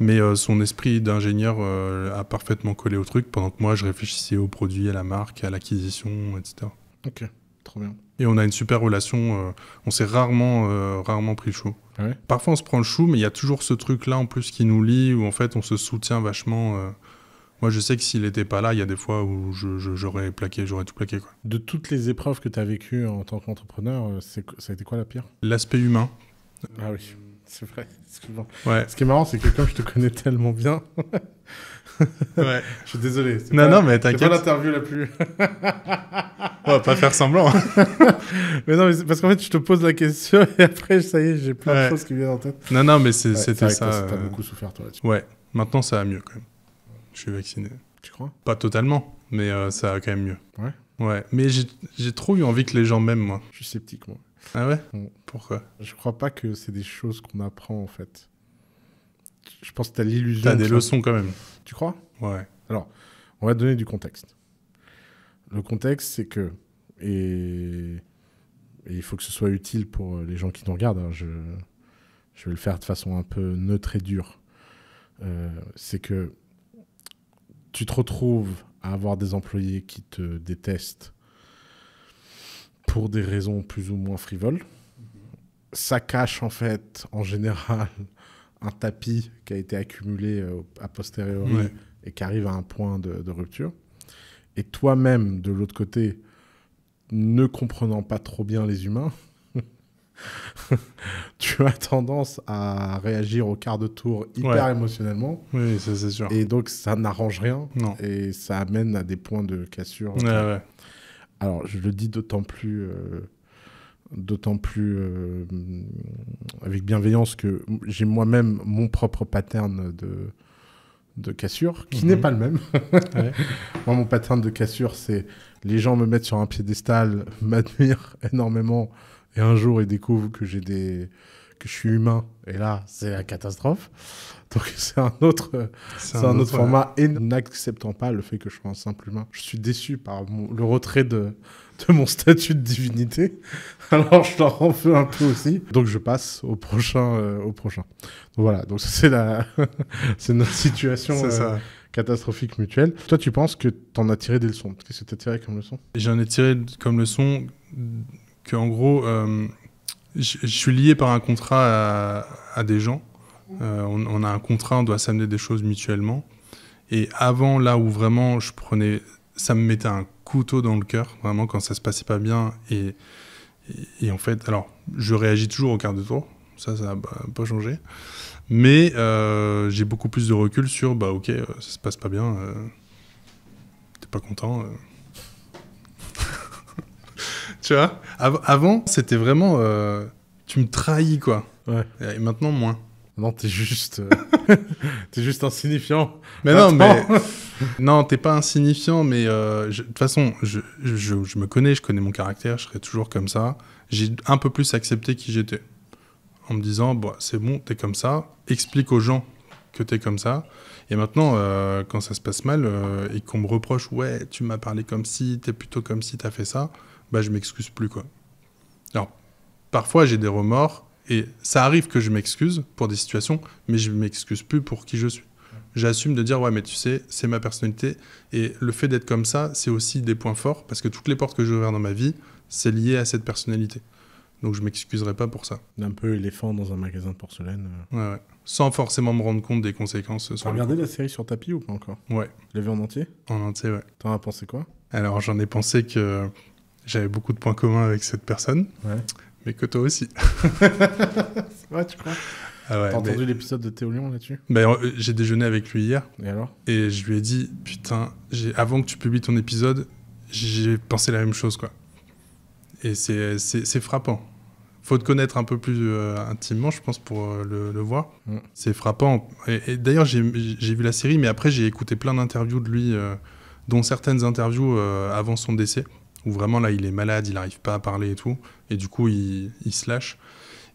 S1: Mais euh, son esprit d'ingénieur euh, a parfaitement collé au truc, pendant que moi je réfléchissais au produit, à la marque, à l'acquisition, etc.
S2: Ok, trop bien.
S1: Et on a une super relation, euh, on s'est rarement, rarement pris le chou. Ah Parfois on se prend le chou, mais il y a toujours ce truc-là en plus qui nous lie, où en fait on se soutient vachement. Moi, je sais que s'il n'était pas là, il y a des fois où j'aurais plaqué, j'aurais tout plaqué. De toutes les épreuves que tu as vécues
S2: en tant qu'entrepreneur, euh, ça a été quoi la pire
S1: L'aspect humain.
S2: Ah oui, c'est vrai. Ouais. Ce qui est marrant, c'est que comme je te connais tellement bien. ouais. Je suis désolé. Non, non, mais t'inquiète. C'est pas l'interview la plus. On va pas faire semblant. mais non, parce qu'en fait, je te pose la question et après, ça y est, j'ai plein de choses qui viennent en tête. Non, non, mais c'était ça. T'as euh, beaucoup souffert, toi. Là
S1: ouais. Maintenant, ça va mieux quand même je suis vacciné. Tu crois Pas totalement, mais euh, ça a quand même mieux. Ouais. Ouais, mais j'ai trop eu envie que les gens m'aiment, moi. Je suis sceptique, moi. Ah ouais Pourquoi Je crois pas que c'est des choses qu'on apprend, en fait.
S2: Je pense que t'as l'illusion. T'as des leçons, quand même. Tu crois Ouais. Alors, on va donner du contexte. Le contexte, c'est que. Et... il faut que ce soit utile pour euh, les gens qui nous regardent. Hein, je... vais le faire de façon un peu neutre et dure. Euh, c'est que tu te retrouves à avoir des employés qui te détestent pour des raisons plus ou moins frivoles. Ça cache en fait, en général, un tapis qui a été accumulé euh, a posteriori et qui arrive à un point de rupture. Et toi-même, de l'autre côté, ne comprenant pas trop bien les humains, tu as tendance à réagir au quart de tour hyper émotionnellement. Oui, c'est sûr. Et donc ça n'arrange rien. Non. Et ça amène à des points de cassure. Alors je le dis d'autant plus, euh, d'autant plus euh, avec bienveillance que j'ai moi-même mon propre pattern de de cassure, qui mhm. n'est pas le même. Moi, mon pattern de cassure, c'est les gens me mettent sur un piédestal, m'admirent énormément, et un jour ils découvrent que j'ai des que je suis humain et là c'est la catastrophe donc c'est un autre c'est un, autre, format et n'acceptant pas le fait que je sois un simple humain je suis déçu par le retrait de de mon statut de divinité alors je leur en veux un peu aussi donc je passe au prochain euh, au prochain voilà donc c'est la c'est notre situation euh, catastrophique mutuelle. Toi, tu penses que tu en as tiré des leçons Qu'est-ce que tu as tiré comme leçon
S1: J'en ai tiré comme leçon que en gros, euh, je suis lié par un contrat à, des gens. Euh, on, a un contrat, on doit s'amener des choses mutuellement. Et avant, là où vraiment je prenais, ça me mettait un couteau dans le cœur, vraiment quand ça se passait pas bien. Et, en fait, alors, je réagis toujours au quart de tour. Ça, ça n'a pas changé. Mais euh, j'ai beaucoup plus de recul sur, bah ok, ça se passe pas bien, t'es pas content tu vois Avant, c'était vraiment. Euh, tu me trahis, quoi. Ouais. Et maintenant, moins. Non, t'es juste. Euh, t'es juste insignifiant. Mais non, mais. non, t'es pas insignifiant, mais euh, de toute façon, je, je, me connais, je connais mon caractère, je serai toujours comme ça. J'ai un peu plus accepté qui j'étais. En me disant, bon c'est bon, t'es comme ça, explique aux gens que t'es comme ça. Et maintenant, quand ça se passe mal et qu'on me reproche, ouais, tu m'as parlé comme si, t'es plutôt comme si, t'as fait ça, bah, je m'excuse plus. Quoi. Alors, parfois, j'ai des remords, et ça arrive que je m'excuse pour des situations, mais je m'excuse plus pour qui je suis. J'assume de dire, ouais, mais tu sais, c'est ma personnalité, et le fait d'être comme ça, c'est aussi des points forts, parce que toutes les portes que j'ai ouvertes dans ma vie, c'est lié à cette personnalité. Donc je m'excuserai pas pour ça.
S2: d'un peu éléphant dans un magasin de porcelaine.
S1: Euh. Ouais, ouais. Sans forcément me rendre compte des conséquences. as regardé la
S2: série sur tapis ou pas encore Ouais. Tu vu en entier
S1: En entier, ouais. T'en as pensé quoi Alors j'en ai pensé que j'avais beaucoup de points communs avec cette personne, mais que toi aussi. ouais, tu crois ah T'as entendu
S2: l'épisode de Théo Lyon là-dessus
S1: bah, euh, J'ai déjeuné avec lui hier. Et alors Et je lui ai dit, putain, avant que tu publies ton épisode, j'ai pensé la même chose, quoi. Et c'est, c'est, frappant. Faut te connaître un peu plus euh, intimement, je pense, pour euh, le, voir. Mm. C'est frappant. Et, d'ailleurs, j'ai vu la série, mais après, j'ai écouté plein d'interviews de lui, dont certaines interviews avant son décès où vraiment là il est malade, il n'arrive pas à parler et tout, et du coup il, il se lâche.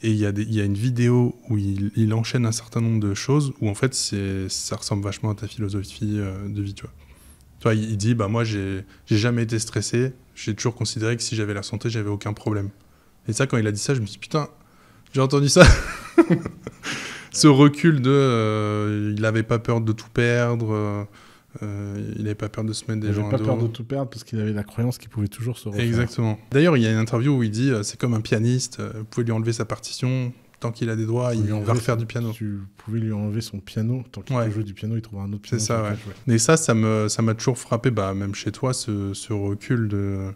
S1: Et il y, a y une vidéo où il, enchaîne un certain nombre de choses où en fait ça ressemble vachement à ta philosophie euh, de vie, tu vois. Tu il dit bah moi j'ai jamais été stressé, j'ai toujours considéré que si j'avais la santé, j'avais aucun problème. Et ça, quand il a dit ça, je me suis dit, putain, j'ai entendu ça. Ce recul de, euh, il n'avait pas peur de tout perdre. Euh, euh, il n'avait pas peur de se mettre des gens. Il n'avait pas peur de
S2: tout perdre parce qu'il avait la croyance qu'il pouvait toujours se refaire. Exactement.
S1: D'ailleurs, il y a une interview où il dit euh, c'est comme un pianiste, euh, vous pouvez lui enlever sa partition, tant qu'il a des doigts, il va refaire du piano. Tu pouvais lui enlever son piano, tant qu'il joue jouer du piano, il trouvera un autre piano. C'est ça, ouais. Et ça, ça m'a toujours frappé, bah, même chez toi, ce, ce recul de.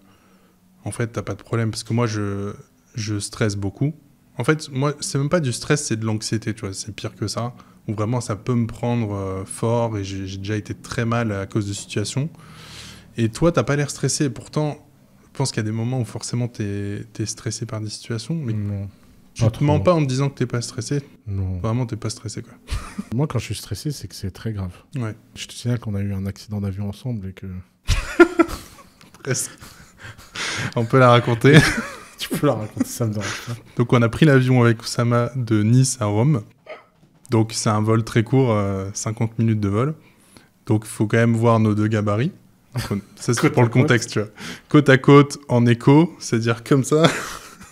S1: En fait, t'as pas de problème, parce que moi, je, je stresse beaucoup. En fait, moi, c'est même pas du stress, c'est de l'anxiété, tu vois, c'est pire que ça où vraiment ça peut me prendre euh, fort et j'ai déjà été très mal à cause de situations. Et toi, t'as pas l'air stressé. Pourtant, je pense qu'il y a des moments où forcément t'es es stressé par des situations. Mais non. Je te mens pas en me disant que t'es pas stressé. Non. Vraiment, t'es pas stressé, quoi. Moi, quand je suis stressé, c'est que c'est très grave.
S2: Ouais. Je te signale qu'on a eu un accident d'avion ensemble et que.
S1: Presque. On peut la raconter.
S2: tu peux la raconter, ça me dérange pas.
S1: Donc, on a pris l'avion avec Oussama de Nice à Rome. Donc c'est un vol très court, 50 euh, minutes de vol. Donc il faut quand même voir nos deux gabarits. Ça c'est pour le contexte, tu vois. Côte à côte en écho, c'est-à-dire comme ça.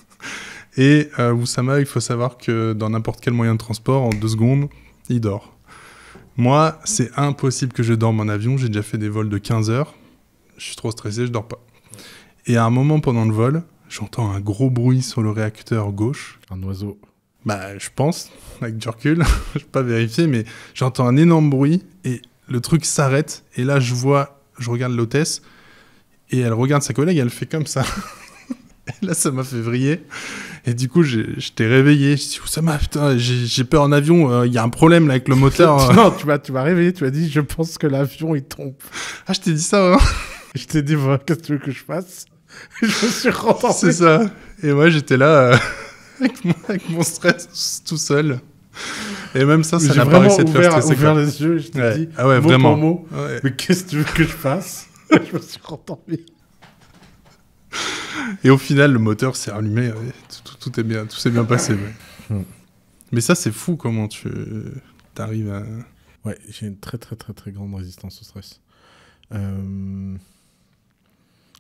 S1: Et euh, il faut savoir que dans n'importe quel moyen de transport, en deux secondes, il dort. Moi, c'est impossible que je dorme en avion. J'ai déjà fait des vols de 15 heures. Je suis trop stressé, je dors pas. Et à un moment pendant le vol, j'entends un gros bruit sur le réacteur gauche. Un oiseau. Bah, je pense, avec du recul, je pas vérifier, mais j'entends un énorme bruit et le truc s'arrête. Et là, je vois, je regarde l'hôtesse et elle regarde sa collègue, et elle fait comme ça. et là, ça m'a fait vriller. Et du coup, j'étais réveillé. Je dit, oh, ça m'a, putain, j'ai peur en avion. Euh, il y a un problème là, avec le moteur. Euh. non, tu
S2: m'as, tu réveillé. Tu m'as dit, je pense que l'avion il tombe. Ah,
S1: je t'ai dit ça, hein. je t'ai dit, qu'est-ce que tu veux que je fasse Je me suis rendu. C'est ça. Et moi, j'étais là. Euh, avec, mon, stress tout seul. Et même ça, ça n'a pas réussi à te faire stresser. les yeux je ah ouais, vraiment. mais qu'est-ce que tu veux que je fasse
S2: Je me suis rendormi.
S1: Et au final, le moteur s'est allumé, tout, est bien, tout s'est bien passé. Hmm. Mais ça, c'est fou comment tu arrives à... Ouais, j'ai une très très très très grande résistance au stress.
S2: Euh,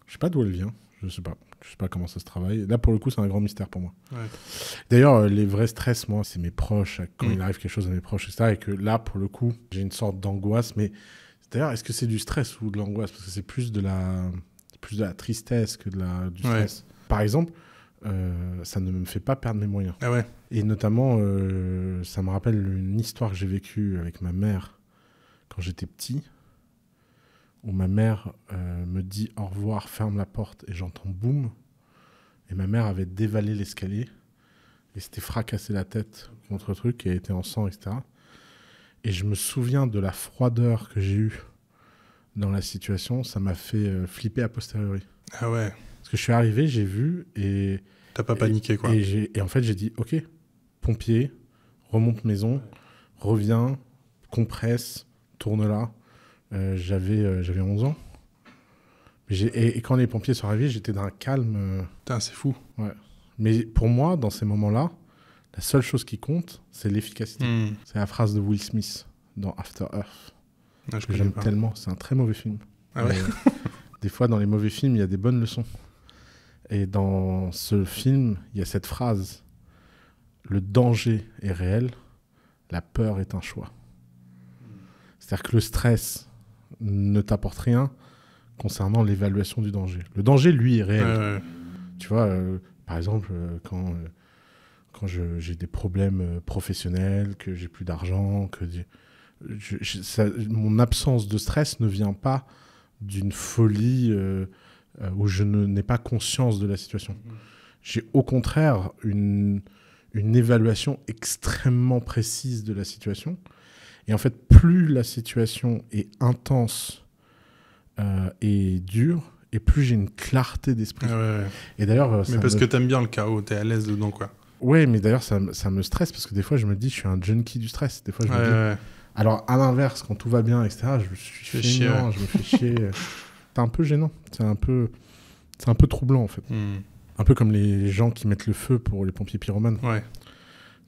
S2: je sais pas d'où elle vient. Je sais pas. Je sais pas comment ça se travaille. Là, pour le coup, c'est un grand mystère pour moi. D'ailleurs, euh, les vrais stress, moi, c'est mes proches, quand mm. il arrive quelque chose à mes proches, etc. Et que là, pour le coup, j'ai une sorte d'angoisse. Mais d'ailleurs, est-ce que c'est du stress ou de l'angoisse Parce que c'est plus de la plus de la tristesse que de la du stress. Par exemple, euh, ça ne me fait pas perdre mes moyens. Ah ouais. Et notamment, euh, ça me rappelle une histoire que j'ai vécue avec ma mère quand j'étais petit où ma mère euh, me dit au revoir, ferme la porte, et j'entends boum. Et ma mère avait dévalé l'escalier, et s'était fracassé la tête contre le truc, et était en sang, etc. Et je me souviens de la froideur que j'ai eue dans la situation, ça m'a fait euh, flipper a posteriori. Ah ouais. Parce que je suis arrivé, j'ai vu, et. T'as pas paniqué, quoi. Et, et en fait, j'ai dit, ok, pompier, remonte maison, reviens, compresse, tourne là. Euh, j'avais, euh, j'avais 11 ans. Et, quand les pompiers sont arrivés, j'étais dans un calme. Euh, Putain, c'est fou. Mais pour moi, dans ces moments-là, la seule chose qui compte, c'est l'efficacité. Hmm. C'est la phrase de Will Smith dans After Earth. Ah, je que j'aime tellement. C'est un très mauvais film. Ah des fois, dans les mauvais films, il y a des bonnes leçons. Et dans ce film, il y a cette phrase Le danger est réel, la peur est un choix. C'est-à-dire que le stress, ne t'apporte rien concernant l'évaluation du danger. Le danger, lui, est réel. Tu vois, euh, par exemple, euh, quand, euh, quand j'ai des problèmes professionnels, que j'ai plus d'argent, que mon absence de stress ne vient pas d'une folie où je n'ai pas conscience de la situation. Mhm. J'ai au contraire une, une évaluation extrêmement précise de la situation. Et en fait, plus la situation est intense euh, et dure, et plus j'ai une clarté d'esprit. Et d'ailleurs, euh, mais parce que
S1: t'aimes bien le chaos, t'es à l'aise dedans, quoi.
S2: Oui, mais d'ailleurs, ça, me stresse parce que des fois, je me dis, je suis un junkie du stress. Des fois, Alors, à l'inverse, quand tout va bien, etc., je me suis fait je me fais chier. c'est un peu gênant. C'est un peu, c'est un peu troublant, en fait. Hmm. Un peu comme les gens qui mettent le feu pour les pompiers pyromanes. Ouais.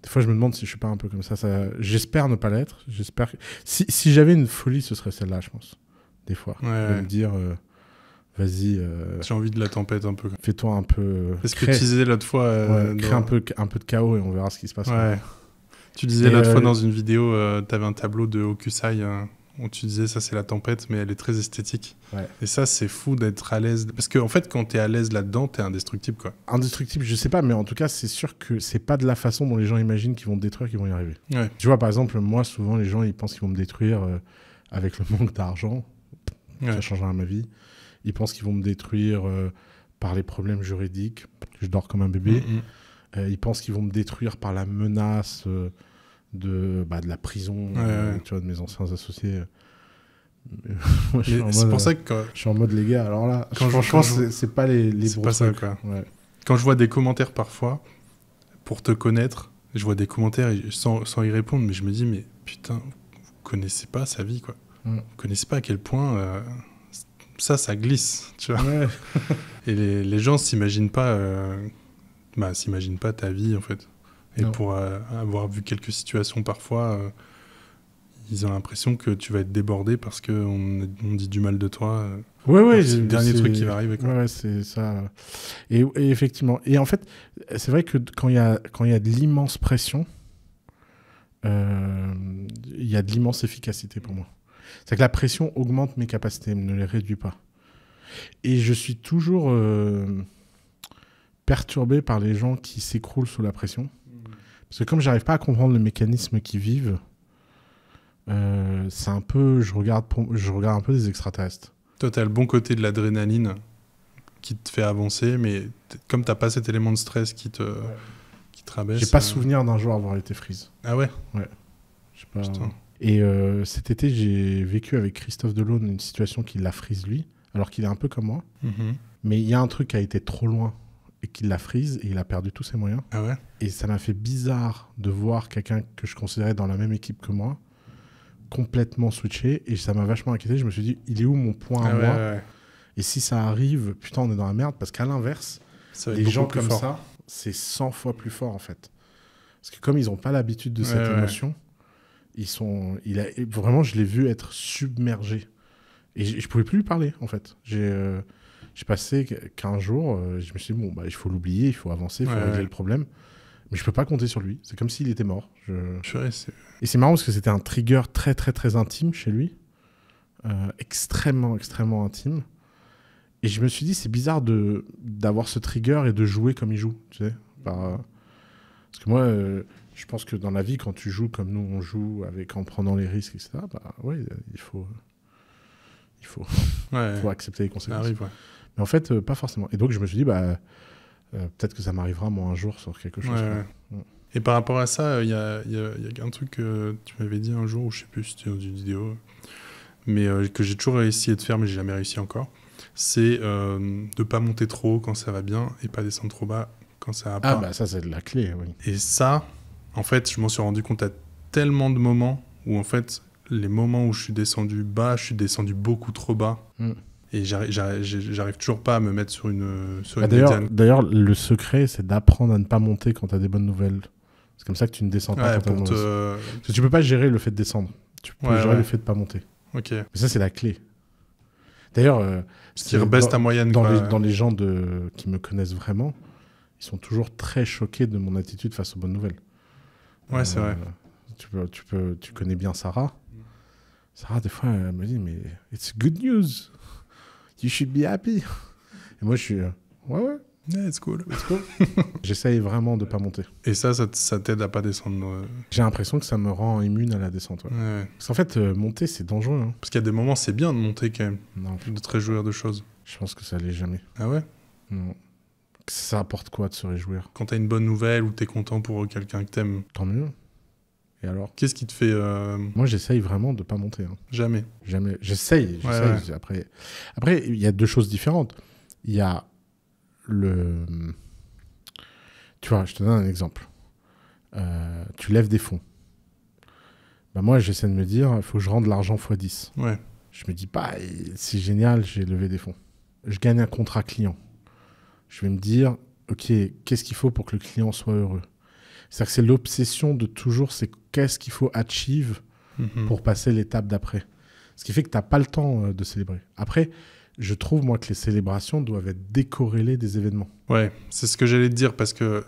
S2: Des fois, je me demande si je suis pas un peu comme ça. j'espère ne pas l'être. J'espère. Si, si j'avais une folie, ce serait celle-là, je pense. Des fois, de me
S1: dire, euh, vas-y. Euh, J'ai envie de la tempête un peu. Fais-toi
S2: un peu. Est-ce euh, que tu disais l'autre fois un peu un peu de chaos et on verra ce qui se passe. Tu disais l'autre fois dans
S1: une vidéo, tu avais un tableau de Hokusai tu disais ça c'est la tempête, mais elle est très esthétique. Et ça c'est fou d'être à l'aise. Parce qu'en en fait quand tu es à l'aise là-dedans, tu es indestructible quoi. Indestructible,
S2: je sais pas, mais en tout cas c'est sûr que c'est pas de la façon dont les gens imaginent qu'ils vont te détruire, qu'ils vont y arriver. Tu vois par exemple, moi souvent les gens ils pensent qu'ils vont me détruire euh, avec le manque d'argent. change Ça changera ma vie. Ils pensent qu'ils vont me détruire euh, par les problèmes juridiques. Je dors comme un bébé. Mm, mm. Euh, ils pensent qu'ils vont me détruire par la menace de, bah, de la prison tu de mes anciens associés. c'est pour ça que je suis en mode les gars. Alors là, quand franchement, pense c'est pas les, les pas ça,
S1: Quand je vois des commentaires parfois, pour te connaître, je vois des commentaires sans, y répondre, mais je me dis, mais putain, vous connaissez pas sa vie, quoi. Mm. Vous connaissez pas à quel point euh, ça, ça glisse, tu vois. et les, gens s'imaginent pas, euh, bah, s'imaginent pas ta vie, en fait. Et pour euh, avoir vu quelques situations parfois, euh, ils ont l'impression que tu vas être débordé parce qu'on on dit du mal de toi. Oui, euh, oui. c'est le dernier truc qui va
S2: arriver. Oui, c'est ça. Et, effectivement. Et en fait, c'est vrai que quand il y a, y a de l'immense pression, il y a de l'immense efficacité pour moi. C'est que la pression augmente mes capacités, ne les réduit pas. Et je suis toujours perturbé par les gens qui s'écroulent sous la pression parce que comme j'arrive pas à comprendre le mécanisme qui vivent, euh, c'est un peu, je regarde, je regarde un peu des extraterrestres.
S1: Toi, as le bon côté de l'adrénaline qui te fait avancer, mais comme t'as pas cet élément de stress qui te, rabaisse... qui te J'ai pas euh, souvenir
S2: d'un jour avoir été freeze. Ah ouais. Ouais. Pas... Et euh, cet été, j'ai vécu avec Christophe Delaune une situation qui la freeze lui, alors qu'il est un peu comme moi. Mm-hmm. Mais il y a un truc qui a été trop loin et qu'il la frise et il a perdu tous ses moyens. Ah et ça m'a fait bizarre de voir quelqu'un que je considérais dans la même équipe que moi complètement switché et ça m'a vachement inquiété. Je me suis dit, il est où mon point à ah moi Et si ça arrive, putain, on est dans la merde parce qu'à l'inverse, les gens comme ça, c'est 100 fois plus fort en fait. Parce que comme ils n'ont pas l'habitude de cette émotion, ils sont, il vraiment, je l'ai vu être submergé. Et je pouvais plus lui parler en fait. J'ai. Euh, j'ai passé 15 jours, euh, je me suis dit, bon, bah, il faut l'oublier, il faut avancer, il faut régler le problème. Mais je peux pas compter sur lui. C'est comme s'il était mort. Je... Et c'est marrant parce que c'était un trigger très, très, très intime chez lui. Euh, extrêmement, extrêmement intime. Et je me suis dit, c'est bizarre de d'avoir ce trigger et de jouer comme il joue. Tu sais euh, Parce que moi, je pense que dans la vie, quand tu joues comme nous, on joue avec en prenant les risques, etc., bah, ouais, il faut. Il faut, faut accepter les conséquences. Arrive, ouais. Mais en fait, euh, pas forcément. Et donc, je me suis dit, bah, euh, peut-être que
S1: ça m'arrivera, moi, un jour, sur quelque chose. Mm. Et par rapport à ça, il y a, y, a, un truc que tu m'avais dit un jour, ou je sais plus, c'était dans une vidéo, mais euh, que j'ai toujours essayé de faire, mais j'ai jamais réussi encore. C'est de ne pas monter trop haut quand ça va bien et pas descendre trop bas quand ça va ah, pas. Ah, bah ça, c'est de la clé, oui. Et ça, en fait, je m'en suis rendu compte à tellement de moments où, en fait, les moments où je suis descendu bas, je suis descendu beaucoup trop bas. Mm et j'arrive toujours pas à me mettre sur une, sur bah,
S2: D'ailleurs, le secret, c'est d'apprendre à ne pas monter quand tu as des bonnes nouvelles. C'est comme ça que tu ne descends pas quand tu peux pas gérer le fait de descendre. Tu peux gérer le fait de pas monter. Ok. Mais ça, c'est la clé. D'ailleurs, euh, qui ta moyenne. Dans, les, gens de... qui me connaissent vraiment, ils sont toujours très choqués de mon attitude face aux bonnes nouvelles. Ouais, c'est euh, vrai. Tu, peux, tu, peux, tu connais bien Sarah. Sarah, des fois, elle me dit, mais it's good news. You should be happy. Et moi, je suis. Euh, ouais, ouais. Yeah, it's cool. cool.
S1: J'essaye vraiment de pas monter. Et ça, ça, t'aide à pas descendre
S2: J'ai l'impression que ça me rend immune à la descente. Ouais. Parce qu'en fait, euh, monter, c'est dangereux. Hein.
S1: Parce qu'il y a des moments, c'est bien de monter quand même. Non. De te réjouir de choses. Je pense que ça l'est jamais. Ah ouais Non. Ça apporte quoi de se réjouir Quand t'as une bonne nouvelle ou t'es content pour quelqu'un que t'aimes. Tant mieux alors, qu'est-ce qui te fait. Euh,
S2: moi, j'essaye vraiment de pas monter. Hein. Jamais. Jamais. J'essaye. Après, après, il y a deux choses différentes. Il y a le. Tu vois, je te donne un exemple. Euh, tu lèves des fonds. Bah moi, j'essaie de me dire, il faut que je rende l'argent x 10. Ouais. Je me dis pas, eh, c'est génial, j'ai levé des fonds. Je gagne un contrat client. Je vais me dire, ok, qu'est-ce qu'il faut pour que le client soit heureux c'est-à-dire que c'est l'obsession de toujours, c'est qu'est-ce qu'il faut achieve mhm. pour passer l'étape d'après. Ce qui fait que tu n'as pas le temps euh, de célébrer. Après, je trouve, moi, que les célébrations doivent être décorrélées des événements.
S1: Ouais, c'est ce que j'allais te dire, parce que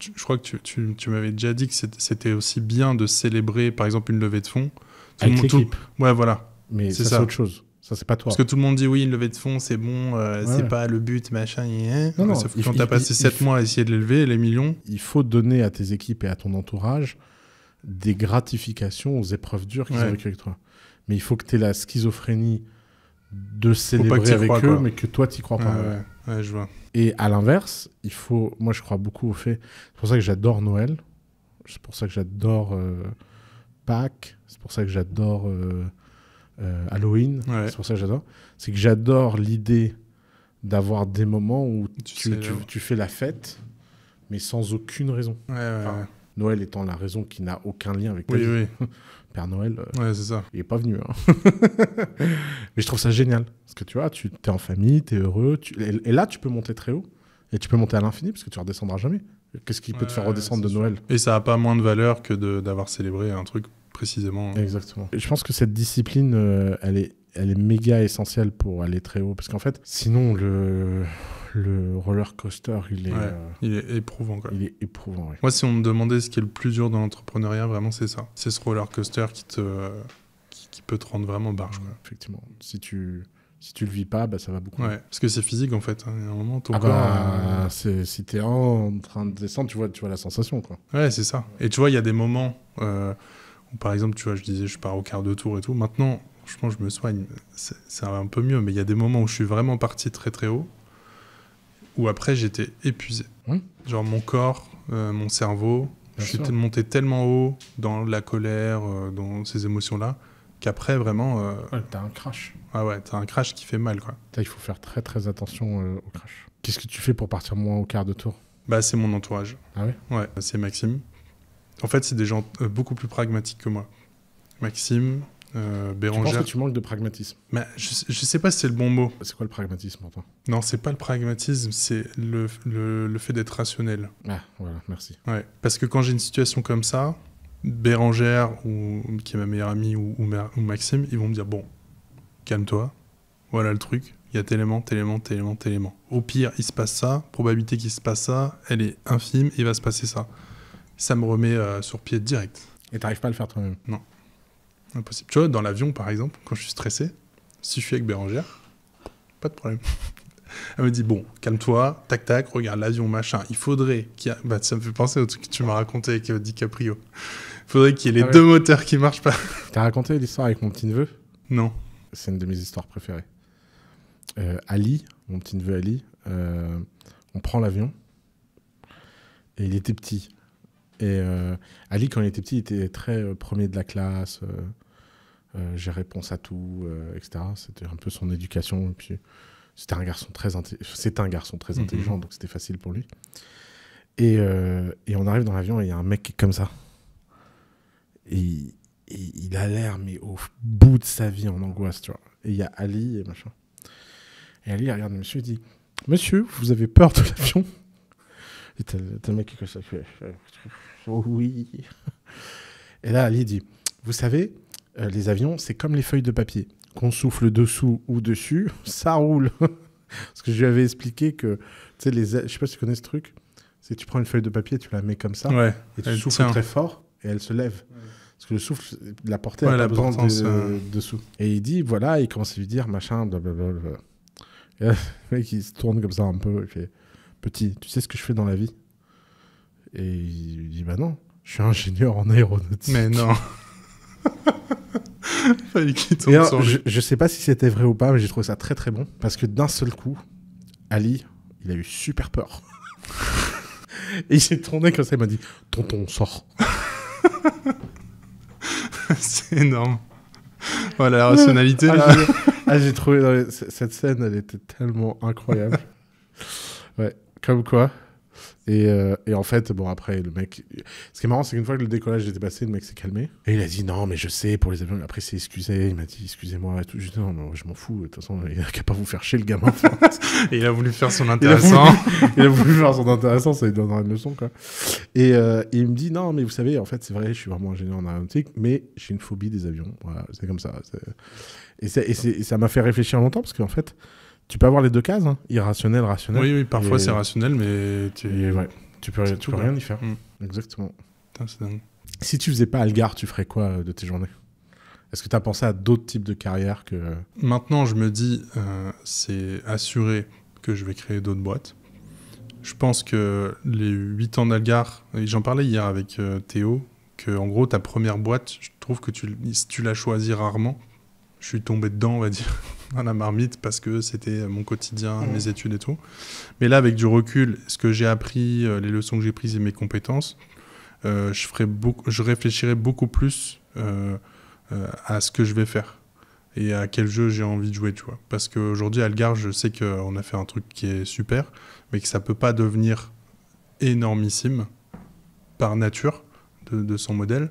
S1: je crois que tu, tu, tu m'avais déjà dit que c'était aussi bien de célébrer, par exemple, une levée de fonds. Avec l'équipe. Ouais, voilà. Mais ça, c'est autre chose. Ça, c'est pas toi. Parce que tout le monde dit oui, une levée de fonds, c'est bon, euh, c'est pas le but, machin. Non, non, que quand t'as passé 7
S2: mois à essayer de l'élever, les millions. Il faut donner à tes équipes et à ton entourage des gratifications aux épreuves dures qu'ils ont vécues avec toi. Mais il faut que t'aies la schizophrénie de célébrer avec eux, mais que toi, t'y crois pas. ouais. je vois. Et à l'inverse, il faut. Moi, je crois beaucoup au fait. C'est pour ça que j'adore Noël. C'est pour ça que j'adore euh, Pâques. C'est pour ça que j'adore. Euh, euh, Halloween. C'est pour ça que j'adore. C'est que j'adore l'idée d'avoir des moments où tu, fais la fête, mais sans aucune raison. Noël étant la raison qui n'a aucun lien avec oui, Père Noël, euh, il n'est pas venu. Hein. mais je trouve ça génial. Parce que tu vois, tu es en famille, tu es heureux. Et, là, tu peux monter très haut. Et tu peux monter à l'infini, parce que tu redescendras jamais.
S1: Qu'est-ce qui peut te faire redescendre de Noël Et ça n'a pas moins de valeur que d'avoir célébré un truc précisément. Exactement. Et
S2: je pense que cette discipline, euh, elle, est, elle est méga essentielle
S1: pour aller très haut. Parce qu'en fait, sinon, le le roller coaster, il est, euh, il est éprouvant. Quoi. Il est éprouvant. Moi, si on me demandait ce qui est le plus dur dans l'entrepreneuriat, vraiment, c'est ça. C'est ce roller coaster qui te, qui, peut te rendre vraiment barge. effectivement. Si tu si tu le vis pas, bah, ça va beaucoup. parce que c'est physique en fait. à hein. un moment,
S2: ton ah corps. Bah, euh, si en train de descendre, tu vois, tu vois la sensation. Quoi.
S1: Ouais, c'est ça. Et tu vois, il y a des moments par exemple, tu vois, je disais, je pars au quart de tour et tout. Maintenant, franchement, je me soigne, c'est un peu mieux, mais il y a des moments où je suis vraiment parti très très haut, où après j'étais épuisé. Genre mon corps, euh, mon cerveau, je suis monté tellement haut dans la colère, euh, dans ces émotions-là, qu'après vraiment. Euh, t'as un crash. Ah ouais, t'as un crash qui fait mal quoi. Il faut faire très très attention au crash. Qu'est-ce que tu fais pour partir moins au quart de tour bah, c'est mon entourage. Ah ouais Ouais, c'est Maxime. En fait, c'est des gens euh, beaucoup plus pragmatiques que moi. Maxime, euh, Bérangère. tu manques de pragmatisme. Mais je, ne sais pas si c'est le bon mot. C'est quoi le pragmatisme, Antoine Non, c'est pas le pragmatisme, c'est le, fait d'être rationnel. Ah, voilà, merci. parce que quand j'ai une situation comme ça, Bérangère, qui est ma meilleure amie, ou, ou Maxime, ils vont me dire bon, calme-toi, voilà le truc, il y a tellement, tellement, tellement, tellement. Au pire, il se passe ça, probabilité qu'il se passe ça, elle est infime, il va se passer ça ça me remet euh, sur pied direct. Et t'arrives pas à le faire toi-même Non. Impossible. Tu vois, dans l'avion, par exemple, quand je suis stressé, si je suis avec Bérangère, pas de problème. Elle me dit bon, calme-toi, tac tac, regarde l'avion, machin. Il faudrait qu'il bah, ça me fait penser au truc que tu m'as raconté avec euh, DiCaprio. Il faudrait qu'il y ait les ah deux moteurs qui marchent pas. T'as raconté
S2: l'histoire avec mon petit neveu Non. C'est une de mes histoires préférées. Euh, Ali, mon petit neveu Ali, on prend l'avion et il était petit. Et euh, Ali, quand il était petit, il était très euh, premier de la classe. Euh, j'ai réponse à tout, etc. C'était un peu son éducation. puis, c'était un garçon très c'est un garçon très mhm. intelligent donc c'était facile pour lui et, et on arrive dans l'avion et il y a un mec qui est comme ça et, il a l'air mais au bout de sa vie en angoisse tu vois et il y a Ali et machin et Ali regarde le monsieur et dit monsieur vous avez peur de l'avion et le mec oui. Et là, Ali dit Vous savez, euh, les avions, c'est comme les feuilles de papier. Qu'on souffle dessous ou dessus, ça roule. Parce que je lui avais expliqué que, tu sais, les... je sais pas si tu connais ce truc, c'est tu prends une feuille de papier, tu la mets comme ça, et tu souffles très fort, et elle se lève. Parce que le souffle, la portée, elle la dessous. Et il dit, voilà, il commence à lui dire, machin, blablabla. le mec, il se tourne comme ça un peu, il fait, Petit, tu sais ce que je fais dans la vie Et il lui dit Bah non, je suis ingénieur en aéronautique. Mais non Fallait
S1: qu'il tombe je,
S2: ne sais pas si c'était vrai ou pas, mais j'ai trouvé ça très très bon. Parce que d'un seul coup, Ali, il a eu super peur. Et il s'est tourné comme ça, il m'a dit Tonton, sort. C'est énorme. Voilà, la rationalité. Ah, ah j'ai trouvé. Cette scène, elle était tellement incroyable. ouais. Comme quoi. Et, euh, et, en fait, bon, après, le mec. Ce qui est marrant, c'est qu'une fois que le décollage était passé, le mec s'est calmé. Et il a dit non, mais je sais, pour les avions. Après, il s'est excusé. Il m'a dit excusez-moi et tout. Je non, je m'en fous. De toute façon, il n'a qu'à pas vous faire chier, le gamin.
S1: et il a voulu faire son intéressant. Il a voulu, faire son
S2: intéressant, ça lui donnera une leçon, quoi. Et, euh, il me dit non, mais vous savez, en fait, c'est vrai, je suis vraiment ingénieur en aéronautique, mais j'ai une phobie des avions. Voilà, c'est comme ça. Et, et ça m'a fait réfléchir longtemps, parce qu'en fait tu peux avoir les deux cases, hein. irrationnel, rationnel. Oui, oui parfois c'est
S1: rationnel, mais tu, peux, rien y faire. Mm. Exactement.
S2: Si tu faisais pas Algar, tu ferais quoi euh, de tes journées Est-ce que tu as pensé à d'autres types de carrières que... Euh,
S1: Maintenant, je me dis, euh, c'est assuré que je vais créer d'autres boîtes. Je pense que les 8 ans d'Algar, j'en parlais hier avec Théo, que en gros, ta première boîte, je trouve que tu, tu la choisis rarement. Je suis tombé dedans, on va dire. À la marmite parce que c'était mon quotidien, mmh. mes études et tout. Mais là, avec du recul, ce que j'ai appris, euh, les leçons que j'ai prises et mes compétences, euh, je, réfléchirais beaucoup, réfléchirai beaucoup plus euh, à ce que je vais faire et à quel jeu j'ai envie de jouer, tu vois. Parce qu'aujourd'hui, Algar, je sais qu'on a fait un truc qui est super, mais que ça ne peut pas devenir énormissime par nature de son modèle.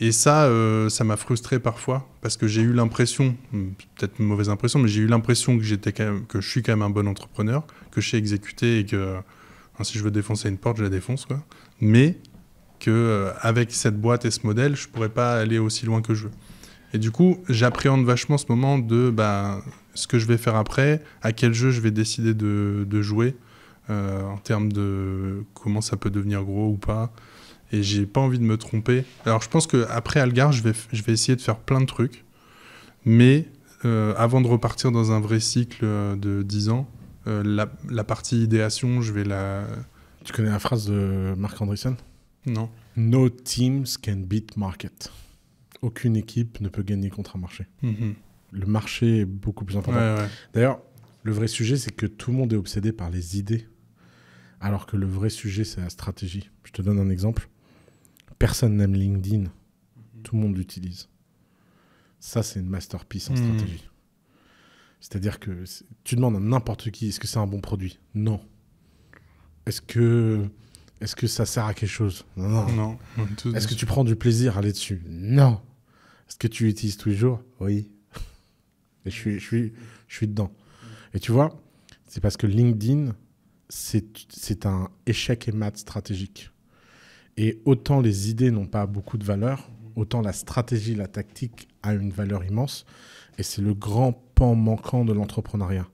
S1: Et ça, euh, ça m'a frustré parfois parce que j'ai eu l'impression, hum, peut-être une mauvaise impression, mais j'ai eu l'impression que que je suis quand même un bon entrepreneur, que je sais exécuter et que hein, si je veux défoncer une porte, je la défonce Mais qu'avec euh, cette boîte et ce modèle, je pourrais pas aller aussi loin que je veux. Et du coup, j'appréhende vachement ce moment de bah, ce que je vais faire après, à quel jeu je vais décider de, jouer, euh, en termes de comment ça peut devenir gros ou pas, et j'ai pas envie de me tromper. Alors je pense qu'après Algar, je vais, je vais essayer de faire plein de trucs, mais euh, avant de repartir dans un vrai cycle euh, de 10 ans, euh, la, partie idéation, je vais la...
S2: Tu connais la phrase de Marc Andreessen Non. No teams can beat market. Aucune équipe ne peut gagner contre un marché. Mhm. Le marché est beaucoup plus important. D'ailleurs, le vrai sujet, c'est que tout le monde est obsédé par les idées alors que le vrai sujet, c'est la stratégie. Je te donne un exemple. Personne n'aime LinkedIn. Mhm. Tout le monde l'utilise. Ça, c'est une masterpiece en mhm. stratégie. C'est-à-dire que tu demandes à n'importe qui est-ce que c'est un bon produit Non. Est-ce que, est que ça sert à quelque chose Non. non. est-ce que tu prends du plaisir à aller dessus Non. Est-ce que tu l'utilises tous jours Oui. Et je suis, je suis, je suis dedans. Et tu vois, c'est parce que LinkedIn, c'est un échec et mat stratégique. Et autant les idées n'ont pas beaucoup de valeur, autant la stratégie, la tactique a une valeur immense. Et c'est le grand pan manquant de l'entrepreneuriat.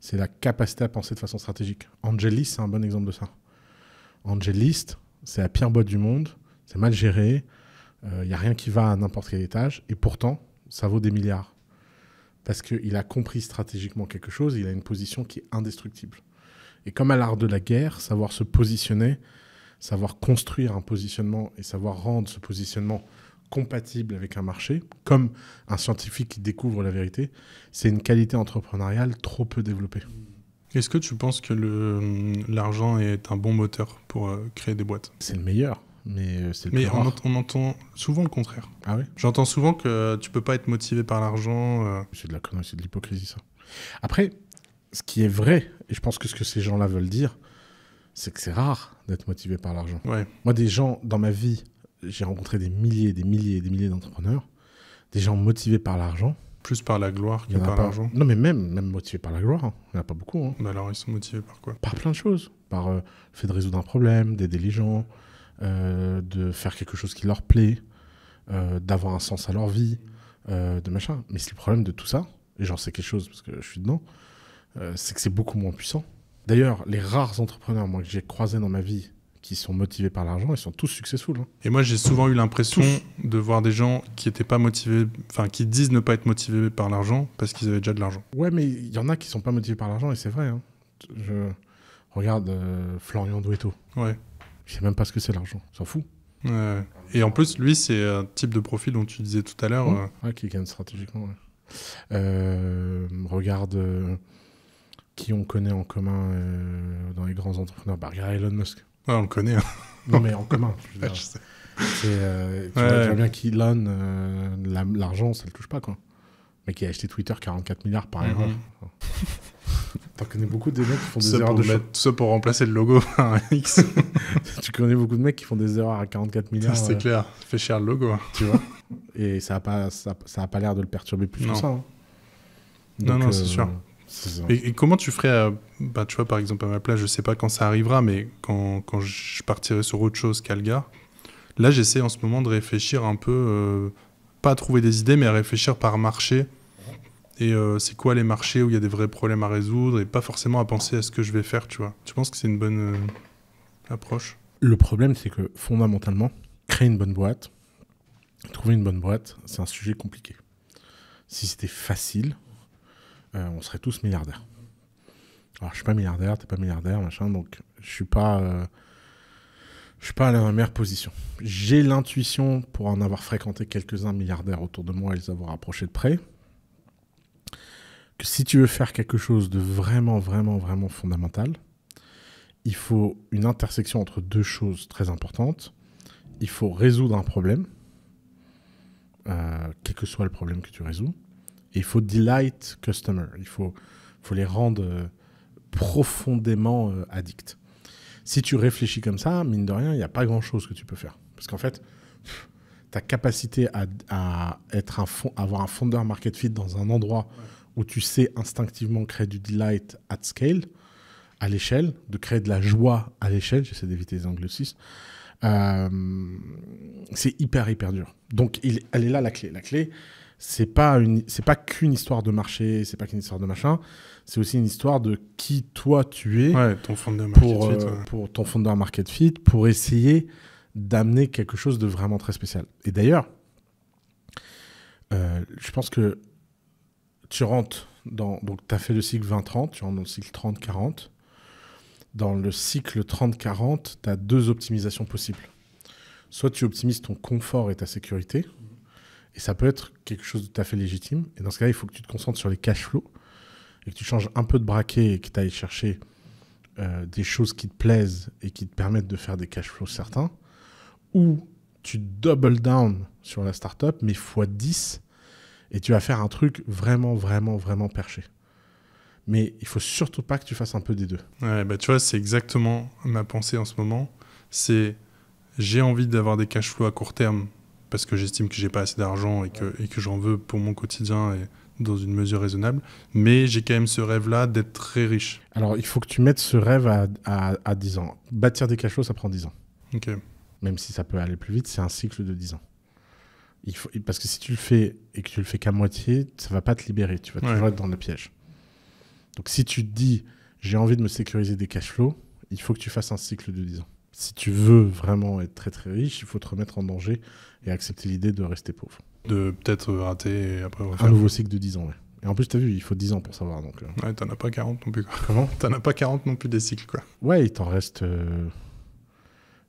S2: C'est la capacité à penser de façon stratégique. Angelis, c'est un bon exemple de ça. Angelis, c'est la pire boîte du monde, c'est mal géré, il euh, y n'y a rien qui va à n'importe quel étage, et pourtant, ça vaut des milliards. Parce qu'il a compris stratégiquement quelque chose, il a une position qui est indestructible. Et comme à l'art de la guerre, savoir se positionner, savoir construire un positionnement et savoir rendre ce positionnement compatible avec un marché, comme un scientifique qui découvre la vérité, c'est une qualité
S1: entrepreneuriale trop peu développée. Est-ce que tu penses que l'argent est un bon moteur pour euh, créer des boîtes C'est le meilleur, mais euh, c'est le Mais on, on, entend souvent le contraire. Ah oui J'entends souvent que tu peux pas être motivé par l'argent. Euh. C'est de la connerie, c'est de l'hypocrisie ça.
S2: Après, ce qui est vrai, et je pense que ce que ces gens-là veulent dire, c'est que c'est rare d'être motivé par l'argent. Moi, des gens dans ma vie, j'ai rencontré des milliers, des milliers, des milliers d'entrepreneurs, des gens motivés par l'argent. Plus par la gloire que par l'argent. Non, mais même, même motivés par la gloire, hein. il n'y en a pas beaucoup. Hein. Mais alors, ils sont motivés par quoi Par plein de choses. Par euh, le fait de résoudre un problème, d'aider les gens, euh, de faire quelque chose qui leur plaît, euh, d'avoir un sens à leur vie, de machin. Mais c'est le problème de tout ça, et j'en sais quelque chose parce que je suis dedans, c'est que c'est beaucoup moins puissant D'ailleurs, les rares entrepreneurs que j'ai croisés dans ma vie qui sont motivés par l'argent, ils sont tous successful. Hein.
S1: Et moi, j'ai souvent eu l'impression de voir des gens qui étaient pas motivés, enfin, qui disent ne pas être motivés par l'argent parce qu'ils avaient déjà de l'argent.
S2: Ouais, mais il y en a qui sont pas motivés par l'argent et c'est vrai. Hein. Je regarde euh, Florian Douetto. Ouais. ne sais même pas ce que c'est l'argent. S'en fout.
S1: Ouais. Et en plus, lui, c'est un type de profil dont tu disais tout à l'heure. Mmh.
S2: Euh, qui gagne stratégiquement.
S1: Euh,
S2: regarde qui on connaît en commun euh, dans les grands entrepreneurs bah, Regarde Elon Musk. Ouais, on le connaît. Hein. Non, mais en commun. Je, je tu vois bien qu'Elon, euh, l'argent, ça le touche pas, quoi. Mais qui a acheté Twitter 44 milliards par erreur.
S1: Mhm. T'en connais beaucoup de mecs qui font des erreurs de mettre, Ça pour remplacer le logo par X. tu connais
S2: beaucoup de mecs qui font des erreurs à 44 milliards. C'est euh, clair, ça fait cher le logo. Hein. Tu vois Et ça n'a pas, ça, a pas l'air de le perturber plus que ça. Hein. non, non, c'est sûr. Et,
S1: comment tu ferais, à, bah, tu vois, par exemple, à ma place, je sais pas quand ça arrivera, mais quand, quand je partirai sur autre chose qu'Algar, là, j'essaie en ce moment de réfléchir un peu, euh, pas à trouver des idées, mais à réfléchir par marché. Et euh, c'est quoi les marchés où il y a des vrais problèmes à résoudre et pas forcément à penser à ce que je vais faire, tu vois. Tu penses que c'est une bonne euh,
S2: approche Le problème, c'est que fondamentalement, créer une bonne boîte, trouver une bonne boîte, c'est un sujet compliqué. Si c'était facile, euh, on serait tous milliardaires. Alors, je suis pas milliardaire, n'es pas milliardaire, machin, donc je suis pas, euh, je suis pas à la meilleure position. J'ai l'intuition pour en avoir fréquenté quelques-uns milliardaires autour de moi et les avoir approchés de près, que si tu veux faire quelque chose de vraiment, vraiment, vraiment fondamental, il faut une intersection entre deux choses très importantes. Il faut résoudre un problème, euh, quel que soit le problème que tu résous, il faut delight customer. Il faut, faut les rendre euh, profondément euh, addicts. Si tu réfléchis comme ça, mine de rien, il n'y a pas grand-chose que tu peux faire. Parce qu'en fait, ta capacité à, à être un fond, avoir un founder market fit dans un endroit où tu sais instinctivement créer du delight at scale, à l'échelle, de créer de la joie à l'échelle, j'essaie d'éviter les anglicismes, euh, c'est hyper, hyper dur. Donc, elle est là la clé. La clé, c'est pas une, c'est pas qu'une histoire de marché, c'est pas qu'une histoire de machin. C'est aussi une histoire de qui toi tu es ton pour, euh, pour ton fondeur market fit, pour essayer d'amener quelque chose de vraiment très spécial. Et d'ailleurs, euh, je pense que tu rentres dans. Donc, tu as fait le cycle 20-30, tu rentres dans le cycle 30-40. Dans le cycle 30-40, tu as deux optimisations possibles. Soit tu optimises ton confort et ta sécurité. Et ça peut être quelque chose de tout à fait légitime. Et dans ce cas-là, il faut que tu te concentres sur les cash flows et que tu changes un peu de braquet et que tu ailles chercher euh, des choses qui te plaisent et qui te permettent de faire des cash flows certains. Ou tu double down sur la startup, mais x 10 et tu vas faire un truc vraiment, vraiment, vraiment perché mais il faut surtout pas que tu fasses un peu des deux.
S1: Ouais, bah tu vois, c'est exactement ma pensée en ce moment. C'est j'ai envie d'avoir des cash flows à court terme parce que j'estime que j'ai pas assez d'argent et que, et que j'en veux pour mon quotidien et dans une mesure raisonnable. Mais j'ai quand même ce rêve-là d'être très riche.
S2: Alors, il faut que tu mettes ce rêve à, 10 ans. Bâtir des cachots, ça prend 10 ans. Ok. Même si ça peut aller plus vite, c'est un cycle de 10 ans. Il faut, parce que si tu le fais et que tu le fais qu'à moitié, ça va pas te libérer. Tu vas toujours être dans le piège. Donc, si tu te dis, j'ai envie de me sécuriser des cash flows, il faut que tu fasses un cycle de 10 ans si tu veux vraiment être très très riche, il faut te remettre en danger et accepter l'idée de
S1: rester pauvre. De peut-être rater après Un nouveau cycle
S2: de 10 ans, ouais. Et en plus, tu as vu, il faut 10 ans pour
S1: savoir. Donc, euh... Ouais, t'en as pas 40 non plus. Quoi.
S2: Comment T'en as pas 40 non plus des cycles, quoi. Ouais, il t'en reste. Euh,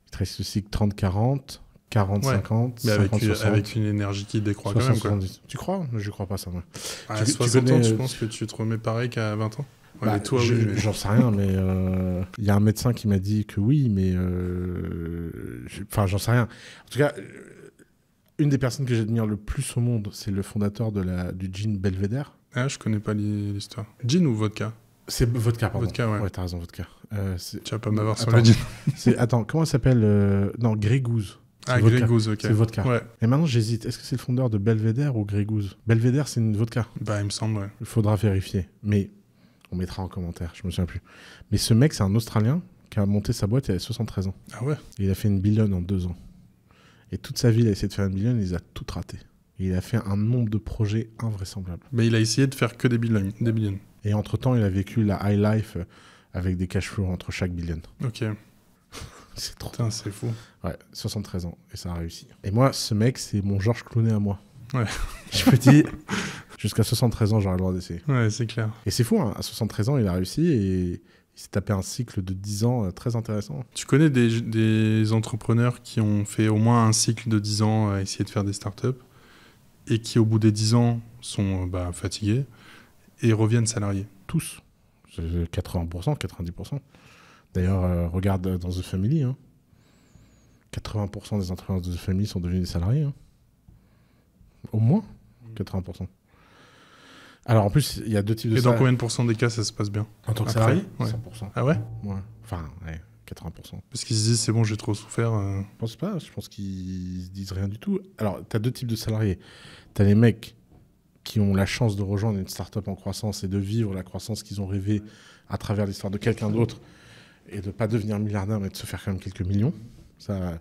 S2: il te reste le cycle 30-40. 40, 50, 50, avec, avec une énergie
S1: qui décroît quand même. Quoi. Tu crois Je crois pas ça. moi. À 60 ans, tu euh, penses que tu te remets pareil qu'à 20 ans bah, j'en sais rien,
S2: mais il euh, y a un médecin qui m'a dit que oui, mais. Euh, enfin, j'en sais rien. En tout cas, euh, une des personnes que j'admire le plus au monde, c'est le fondateur de la, du gin Belvedere.
S1: Ah, je connais pas l'histoire.
S2: Gin ou vodka C'est vodka, pardon. Vodka, ouais. Ouais, t'as raison, vodka. tu vas pas m'avoir sur le gin. Attends, comment ça s'appelle Non, Grégouze. Ah, Grégouze, ok. C'est vodka. Et maintenant, j'hésite. Est-ce que c'est le fondateur de Belvedere ou Grégouze Belvedere, c'est une vodka. Bah, il me semble, Il faudra vérifier. Mais on mettra en commentaire, je me souviens plus. Mais ce mec, c'est un Australien qui a monté sa boîte, il a 73 ans. Ah ouais Il a fait une billonne en deux ans. Et toute sa vie, il a essayé de faire une billonne, il a tout raté. il a fait un nombre de projets invraisemblables.
S1: Mais il a essayé de faire que des billions. Des
S2: billions. Et entre-temps, il a vécu la high life euh, avec des cash flows entre chaque billion.
S1: Ok. c'est trop. c'est fou.
S2: Ouais, 73 ans, et ça a réussi. Et moi, ce mec, c'est mon Georges Clooney à moi. Ouais. je me dis, Jusqu'à 73 ans, j'aurais le droit d'essayer.
S1: Ouais, c'est clair.
S2: Et c'est fou, hein. à 73 ans, il a réussi et il s'est tapé un cycle de 10 ans euh, très intéressant.
S1: Tu connais des, des, entrepreneurs qui ont fait au moins un cycle de 10 ans à essayer de faire des startups et qui, au bout des 10 ans, sont euh, bah, fatigués et reviennent salariés Tous. 80%, 90%. Euh, D'ailleurs, regarde
S2: dans The Family. 80% hein. des entrepreneurs de The Family sont devenus des salariés. Hein. Au moins 80%. Alors en plus, il y a deux types de Et dans combien de
S1: pourcents des cas ça se passe bien En tant que salarié 100%. Ah ouais
S2: Enfin, 80%.
S1: Parce qu'ils se disent c'est bon, j'ai trop souffert. Euh. Je pense pas, je pense qu'ils disent rien du tout. Alors, tu as
S2: deux types de salariés. Tu as les mecs qui ont la chance de rejoindre une start-up en croissance et de vivre la croissance qu'ils ont rêvé à travers l'histoire de quelqu'un d'autre et de pas devenir milliardaire mais de se faire quand même quelques millions. Ça,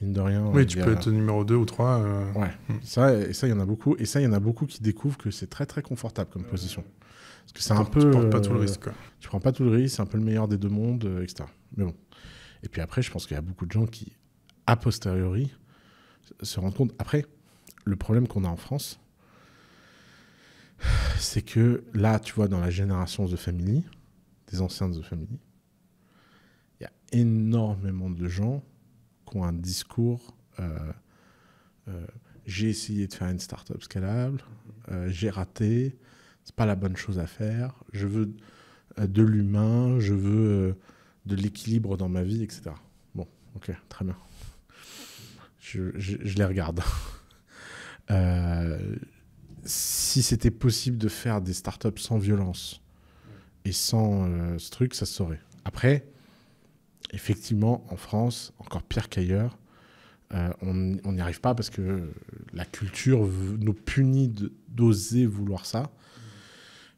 S2: mine de rien. Oui, euh, tu peux être
S1: numéro 2 ou 3. Euh,
S2: ouais, hmm. ça, et ça, il y en a beaucoup. Et ça, il y en a beaucoup qui découvrent que c'est très, très confortable comme position. Parce que c'est un peu. Tu prends pas tout le euh, risque, quoi. Tu prends pas tout le risque, c'est un peu le meilleur des deux mondes, etc. Mais bon. Et puis après, je pense qu'il y a beaucoup de gens qui, a posteriori, se rendent compte. Après, le problème qu'on a en France, c'est que là, tu vois, dans la génération The Family, des anciens de The Family, il y a énormément de gens un discours. Euh, euh, j'ai essayé de faire une startup scalable, euh, j'ai raté, c'est pas la bonne chose à faire. Je veux de l'humain, je veux de l'équilibre dans ma vie, etc. Bon, ok, très bien. Je, les regarde. si c'était possible de faire des startups sans violence et sans ce truc, ça se saurait. Après, effectivement, en France, encore pire qu'ailleurs, euh, on n'y arrive pas parce que la culture nous punit d'oser vouloir ça.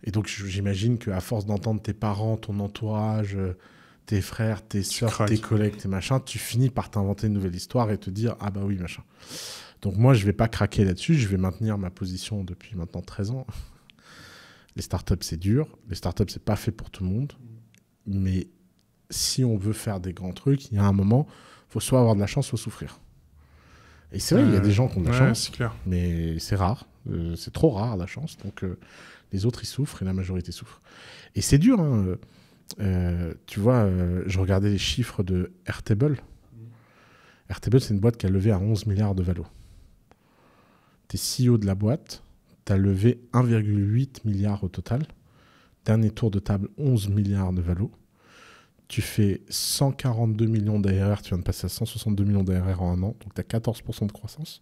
S2: Et donc, j'imagine qu'à force d'entendre tes parents, ton entourage, euh, tes frères, tes soeurs, tes collègues, tes machins, tu finis par t'inventer une nouvelle histoire et te dire Ah bah oui, machin. Donc, moi, je ne vais pas craquer là-dessus. Je vais maintenir ma position depuis maintenant 13 ans. Les startups, c'est dur. Les startups, c'est pas fait pour tout le monde. Mais si on veut faire des grands trucs, il y a un moment, faut soit avoir de la chance, soit souffrir. Et c'est vrai, il y a euh, des gens qui ont de la chance, mais c'est rare. Euh, c'est trop rare la chance. Donc euh, les autres, ils souffrent et la majorité souffre. Et c'est dur. Hein. tu vois, je regardais les chiffres de Airtable. Airtable, c'est une boîte qui a levé à 11 milliards de valos Tu es CEO de la boîte, tu as levé 1,8 milliard au total. Dernier tour de table, 11 milliards de valos tu fais 142 millions d'ARR, tu viens de passer à 162 millions d'ARR en un an, donc tu as 14% de croissance.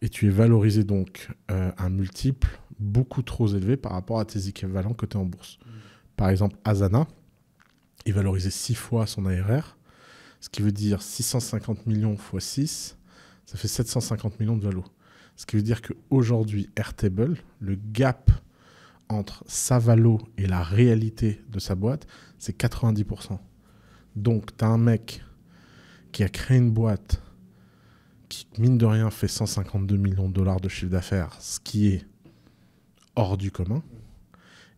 S2: Et tu es valorisé donc euh, un multiple beaucoup trop élevé par rapport à tes équivalents que en bourse. Mm. Par exemple, Asana est valorisé 6 fois son ARR, ce qui veut dire 650 millions x 6, ça fait 750 millions de valo. Ce qui veut dire qu'aujourd'hui, Airtable, le gap entre sa valo et la réalité de sa boîte, c'est 90%. Donc, tu as un mec qui a créé une boîte qui, mine de rien, fait 152 millions de dollars de chiffre d'affaires, ce qui est hors du commun,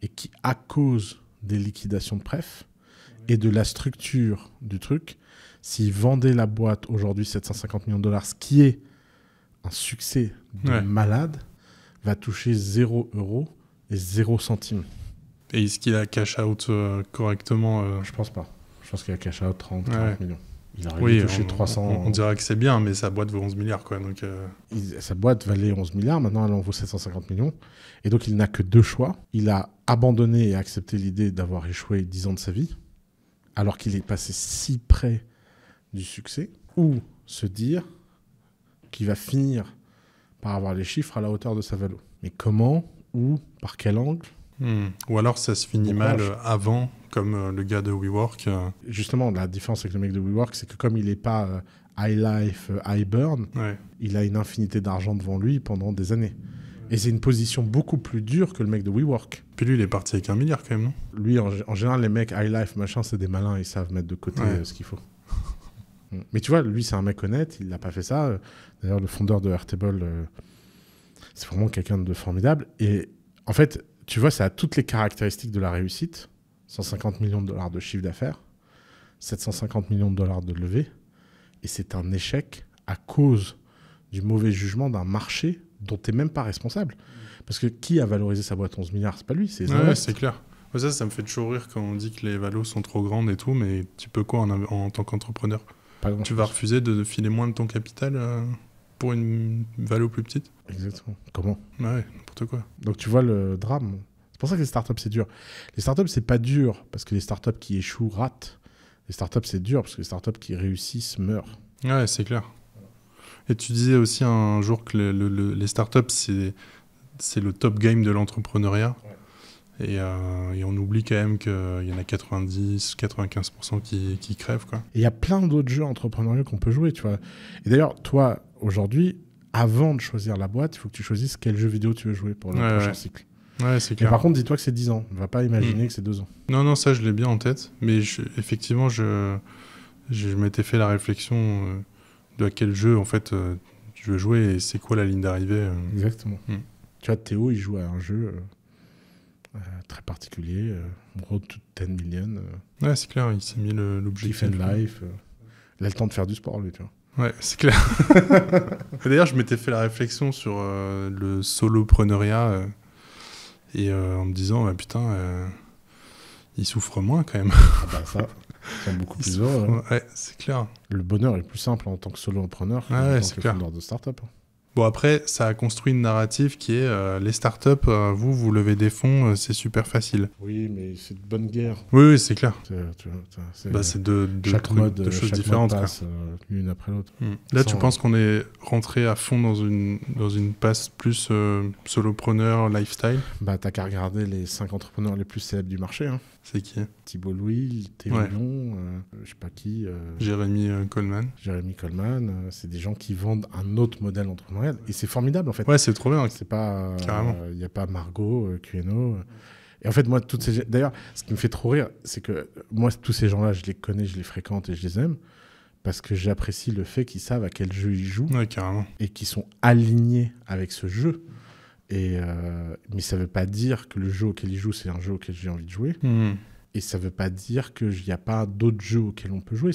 S2: et qui, à cause des liquidations de pref et de la structure du truc, s'il vendait la boîte aujourd'hui 750 millions de dollars, ce qui est un succès de malade, va toucher 0 euros et 0 centimes.
S1: Et est-ce qu'il a cash out euh, correctement euh Je pense pas. Je pense qu'il a cash out 30, 40 millions. Il a oui, touché on, 300. On, on dirait que c'est bien, mais sa boîte vaut 11 milliards. Quoi, donc, euh.
S2: sa boîte valait 11 milliards, maintenant elle en vaut 750 millions. Et donc il n'a que deux choix. Il a abandonné et accepté l'idée d'avoir échoué 10 ans de sa vie, alors qu'il est passé si près du succès, ou se dire qu'il va finir par avoir les chiffres à la hauteur de sa valeur. Mais comment ou par quel angle. Hmm.
S1: Ou alors ça se finit mal euh, avant, comme euh, le gars de WeWork. Euh.
S2: Justement, la différence avec le mec de WeWork, c'est que comme il n'est pas high life, high burn, il a une infinité d'argent devant lui pendant des années. Et c'est une position beaucoup plus dure que le mec de WeWork. Puis lui, il est parti avec un milliard quand même, non Lui, en, général, les mecs high life, machin, c'est des malins, ils savent mettre de côté ce qu'il faut. Hmm. Mais tu vois, lui, c'est un mec honnête, il n'a pas fait ça. D'ailleurs, le fondeur de Airtable, c'est vraiment quelqu'un de formidable. Et en fait, tu vois, ça a toutes les caractéristiques de la réussite. 150 millions de dollars de chiffre d'affaires, 750 millions de dollars de levée. Et c'est un échec à cause du mauvais jugement d'un marché dont tu n'es même pas responsable. Parce que qui a valorisé sa boîte 11 milliards C'est pas lui, c'est ouais, c'est
S1: clair. ça, ça me fait toujours rire quand on dit que les valos sont trop grandes et tout, mais tu peux quoi en, tant qu'entrepreneur Tu vas refuser de filer moins de ton capital euh une valeur plus petite. Exactement. Comment
S2: Ouais, n'importe quoi.
S1: Donc tu vois le drame. C'est pour ça que les
S2: startups, c'est dur. Les startups, c'est pas dur, parce que les startups qui échouent ratent. Les startups, c'est dur, parce que les startups qui réussissent meurent.
S1: Ouais, c'est clair. Et tu disais aussi un jour que les startups, c'est, c'est le top game de l'entrepreneuriat. Euh, et, on oublie quand même qu'il y en a 90-95% qui, crèvent. Quoi. Et il
S2: y a plein d'autres jeux entrepreneuriaux qu'on peut jouer. Tu vois. Et d'ailleurs, toi, aujourd'hui, avant de choisir la boîte, il faut que tu choisisses quel jeu vidéo tu veux jouer pour le prochain cycle. c'est par contre, dis-toi que c'est 10 ans. On va pas imaginer mm. que c'est 2 ans.
S1: Non, non, ça, je l'ai bien en tête. Mais je, effectivement, je, je m'étais fait la réflexion euh, de quel jeu, en fait, tu euh, veux jouer et c'est quoi la ligne d'arrivée. Euh.
S2: Exactement. Mm. Tu vois, Théo, il joue à un jeu très particulier, Road to 10 Million.
S1: Ouais, c'est clair, il s'est mis l'objectif. Life.
S2: il a le temps de faire du sport, lui, tu vois. Ouais, c'est clair.
S1: D'ailleurs, je m'étais fait la réflexion sur euh, le solopreneuriat euh, et euh, en me disant, putain, ils souffrent moins quand même. ah bah ça, ils beaucoup plus heureux. Hein. Ouais, c'est clair.
S2: Le bonheur est plus simple en tant que solopreneur ah que tant que de start-up.
S1: Bon, après, ça a construit une narrative qui est euh, les startups, euh, vous, vous levez des fonds, euh, c'est super facile.
S2: Oui, mais c'est de bonne guerre. Oui, oui c'est clair. Bah, c'est deux, chaque mode, choses différentes. après l'autre.
S1: Mm. Là, tu penses qu'on est rentré à fond dans une, dans une passe plus solopreneur, lifestyle
S2: Bah, t'as qu'à regarder les cinq entrepreneurs les plus célèbres du marché. Hein. C'est qui Thibault Louis, Théo ouais. je sais pas qui.
S1: Jérémy Coleman.
S2: Jérémy Coleman, c'est des gens qui vendent un autre modèle entrepreneur et c'est formidable, en fait. Ouais, c'est trop bien. C'est pas. Il n'y euh, a pas Margot, Cueno. Euh, euh. Et en fait, moi, toutes ces. D'ailleurs, ce qui me fait trop rire, c'est que moi, tous ces gens-là, je les connais, je les fréquente et je les aime parce que j'apprécie le fait qu'ils savent à quel jeu ils jouent ouais, et qu'ils sont alignés avec ce jeu. Et mais ça ne veut pas dire que le jeu auquel ils jouent, c'est un jeu auquel j'ai envie de jouer. Hmm. Et ça ne veut pas dire qu'il n'y a pas d'autres jeux auxquels on peut jouer.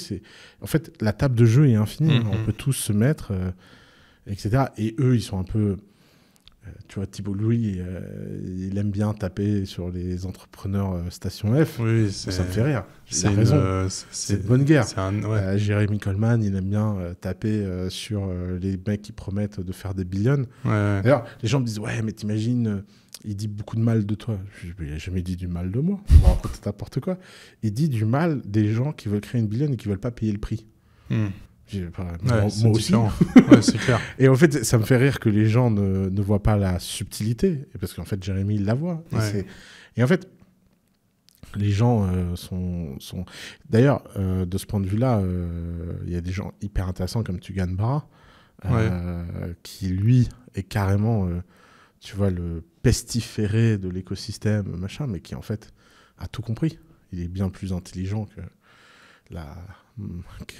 S2: En fait, la table de jeu est infinie. Hmm, on hmm. peut tous se mettre etc. Et eux, ils sont un peu. Euh, tu vois, Thibault Louis, euh, il aime bien taper sur les entrepreneurs euh, Station F. Oui, ça me fait rire. C'est C'est une bonne guerre. Jérémy Coleman, il aime bien taper sur les mecs qui promettent de faire des billions. D'ailleurs, les gens me disent Ouais, mais t'imagines, il dit beaucoup de mal de toi. il n'a jamais dit du mal de moi. N'importe quoi. Il dit du mal des gens qui veulent créer une billion et qui ne veulent pas payer le prix. Hmm. Et en fait, ça me fait rire que les gens ne, voient pas la subtilité, parce qu'en fait, Jérémy, il la voit. Et, en fait, les gens euh, sont. sont... D'ailleurs, euh, de ce point de vue-là, euh, il y a des gens hyper intéressants comme Tugan Barra, qui, lui, est carrément, tu vois, le pestiféré de l'écosystème, machin, mais qui, en fait, a tout compris. Il est bien plus intelligent que la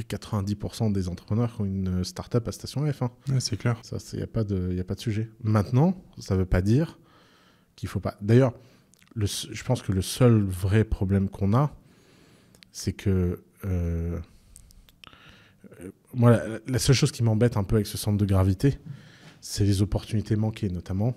S2: 90% des entrepreneurs ont une startup à station F. Hein. c'est clair. Ça, il n'y a, pas de, a pas de sujet. Maintenant, ça ne veut pas dire qu'il faut pas. D'ailleurs, je pense que le seul vrai problème qu'on a, c'est que. Euh, euh, moi, la, seule chose qui m'embête un peu avec ce centre de gravité, c'est les opportunités manquées, notamment.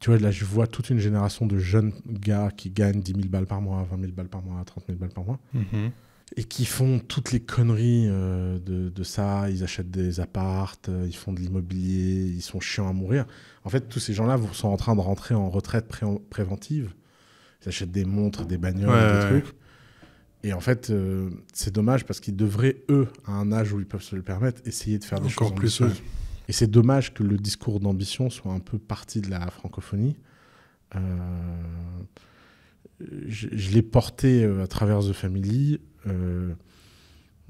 S2: Tu vois, là, je vois toute une génération de jeunes gars qui gagnent 10 000 balles par mois, 20 000 balles par mois, 30 000 balles par mois. Mm-hmm et qui font toutes les conneries euh, de, ça. Ils achètent des appartes, euh, ils font de l'immobilier, ils sont chiants à mourir. En fait, tous ces gens-là sont en train de rentrer en retraite préventive. Ils achètent des montres, des bagnoles, des trucs. Et en fait, euh, c'est dommage parce qu'ils devraient, eux, à un âge où ils peuvent se le permettre, essayer de faire des Encore plus Et c'est dommage que le discours d'ambition soit un peu parti de la francophonie. je, je l'ai porté à travers The Family. Euh,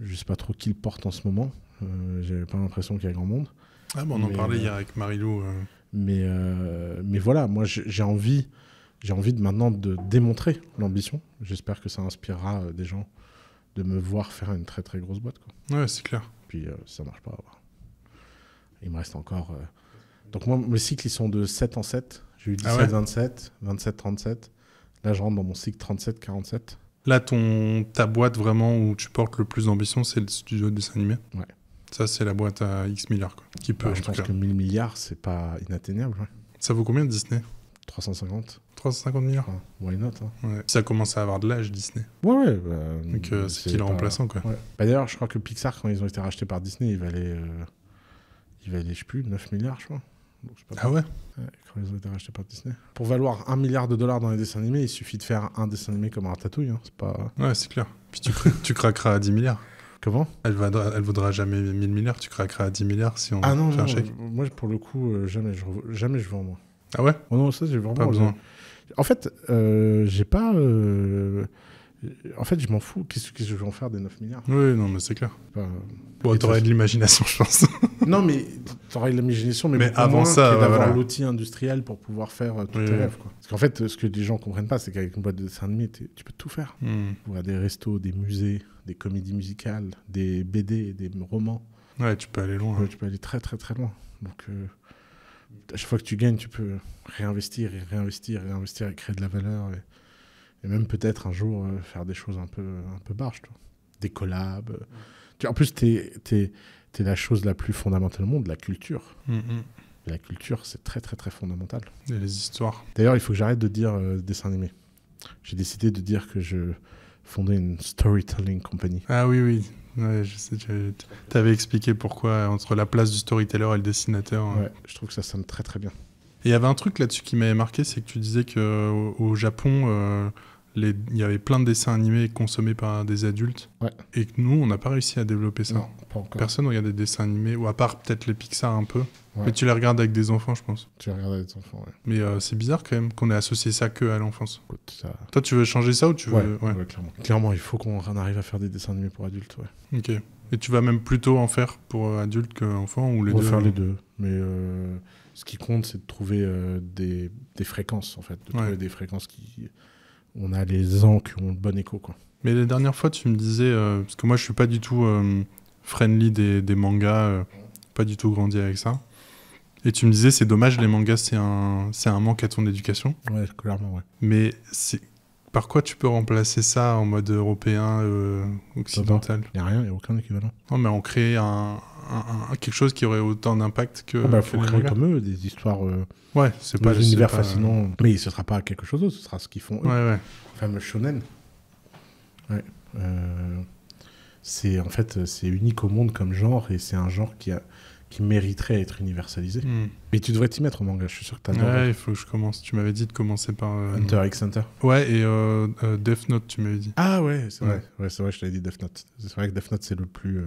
S2: je sais pas trop qui le porte en ce moment. Euh, J'avais pas l'impression qu'il y a grand monde.
S1: Ah bon, on en parlait euh, hier avec Marilou. Euh.
S2: Mais, euh, mais voilà, moi j'ai envie, j'ai envie de maintenant de démontrer l'ambition. J'espère que ça inspirera des gens de me voir faire une très très grosse boîte. Quoi. Ouais, c'est clair. Puis ça marche pas. Il me reste encore. Donc moi, mes cycles, ils sont de 7 en 7. J'ai eu 17, 27, 27, 37. Là, je rentre dans mon cycle 37, 47.
S1: Là, ton, ta boîte vraiment où tu portes le plus d'ambition, c'est le studio de dessin animé. Ouais. Ça, c'est la boîte à X milliards. Quoi, qui peut, bah, je pense que 1000 milliards, c'est pas inatteignable. Ça vaut combien Disney 350. 350 milliards ah, Why not hein. Ça commence à avoir de l'âge, Disney. Ouais, ouais. Bah, euh, c'est qu'il le remplaçant,
S2: quoi. Bah, d'ailleurs, je crois que Pixar, quand ils ont été rachetés par Disney, il valait, euh, je sais plus, 9 milliards, je crois ah ouais, Pour valoir un milliard de dollars dans les dessins animés, il suffit de faire un dessin animé comme un ratatouille. Hein, c'est pas... Ouais, c'est clair.
S1: Puis tu, tu craqueras à 10 milliards. Comment elle, vaudra, elle vaudra jamais 1000 milliards, tu craqueras à 10 milliards si on ah non, fait un chèque.
S2: Euh, moi, pour le coup, euh, jamais, je, jamais je vends, moi.
S1: Ah ouais oh Non, ça, j'ai vraiment... besoin.
S2: En fait, euh, j'ai pas... Euh, en fait, je m'en fous. Qu'est-ce que je vais en faire des 9
S1: milliards Oui, non, mais c'est clair. Tu bon, de l'imagination, je pense.
S2: non, mais t'aurais de l'imagination, mais, mais avant ça, d'avoir l'outil industriel pour pouvoir faire euh, tous tes rêves.
S1: Parce qu'en fait, ce que les
S2: gens comprennent pas, c'est qu'avec une boîte de dessin animé, tu peux tout faire. Tu hmm. des restos, des musées, des comédies musicales, des BD, des romans. Ouais, tu peux aller loin. tu peux aller très, très, très loin. Donc. Euh, à chaque fois que tu gagnes, tu peux réinvestir et réinvestir et réinvestir et créer de la valeur. Et... Et même peut-être un jour euh, faire des choses un peu, un peu barges, toi. Des collabs. Euh. Tu, en plus, tu es, la chose la plus fondamentale au monde, la culture. Mm, mm. La culture, c'est très, très, très fondamental. Et les histoires. D'ailleurs, il faut que j'arrête de dire euh, dessin animé. J'ai décidé de dire que je fondais une storytelling company. Ah
S1: oui, oui. Ouais, tu avais expliqué pourquoi entre la place du storyteller et le dessinateur. Hein.
S2: je trouve que ça sonne très très bien.
S1: Et il y avait un truc là-dessus qui m'avait marqué, c'est que tu disais que Japon, il y avait plein de dessins animés consommés par des adultes. Et que nous, on n'a pas réussi à développer ça. Personne ne regarde des dessins animés, ou à part peut-être les Pixar un peu. Mais tu les regardes avec des enfants, je pense. Tu les regardes avec des enfants, oui. Mais euh, c'est bizarre quand même qu'on ait associé ça que à l'enfance. Toi, tu veux changer ça ou tu veux. Ouais, clairement. Clairement, il faut qu'on arrive à faire des dessins animés pour adultes, Ok. Et tu vas même plutôt en faire pour euh, adultes qu'enfants ou les On deux faire les euh, deux.
S2: Mais ce qui compte, c'est de trouver des, des fréquences, en fait. De trouver des fréquences qui, on a les ans qui ont le bon écho. Quoi.
S1: Mais la dernière fois, tu me disais, euh, parce que moi, je suis pas du tout euh, friendly des, mangas, euh, pas du tout grandi avec ça. Et tu me disais, c'est dommage, les mangas, c'est un, c'est un manque à ton éducation.
S2: Ouais, clairement, ouais.
S1: Mais par quoi tu peux remplacer ça en mode européen, occidental Il n'y a rien, il n'y a aucun équivalent. Non, mais on crée un, quelque chose qui aurait autant d'impact que. Il ah bah, faut comme
S2: eux des histoires. Euh, ouais, c'est pas. Des univers fascinants. Mais ce sera pas quelque chose d'autre, ce sera ce qu'ils font eux. Ouais, ouais. fameux shonen. Ouais. Euh, c'est en fait c'est unique au monde comme genre et c'est un genre qui a qui mériterait d'être être universalisé. Hmm. Mais tu devrais t'y mettre au manga, je suis sûr que tu Ouais,
S1: il faut que je commence. Tu m'avais dit de commencer par. Euh, Hunter x Hunter. Ouais, et Death Note, tu m'avais dit. Ah ouais, c'est vrai.
S2: Ouais, c'est vrai, je t'avais dit Death Note. C'est vrai que Death Note, c'est le plus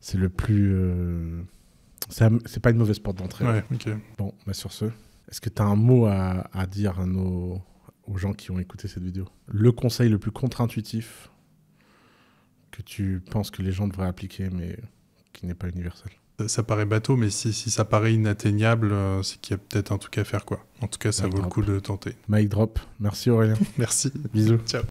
S2: c'est le plus. Euh, c'est pas une mauvaise porte d'entrée. Ouais, Bon, bah sur ce, est-ce que tu as un mot à, dire aux gens qui ont écouté cette vidéo Le conseil le plus contre-intuitif que tu penses que les gens devraient appliquer, mais qui n'est pas universel
S1: ça, paraît bateau, mais si, ça paraît inatteignable, euh, c'est qu'il y a peut-être un truc à faire, quoi. En tout cas, ça vaut le coup de tenter. Mike Drop.
S2: Merci Aurélien. Merci. Bisous. Ciao.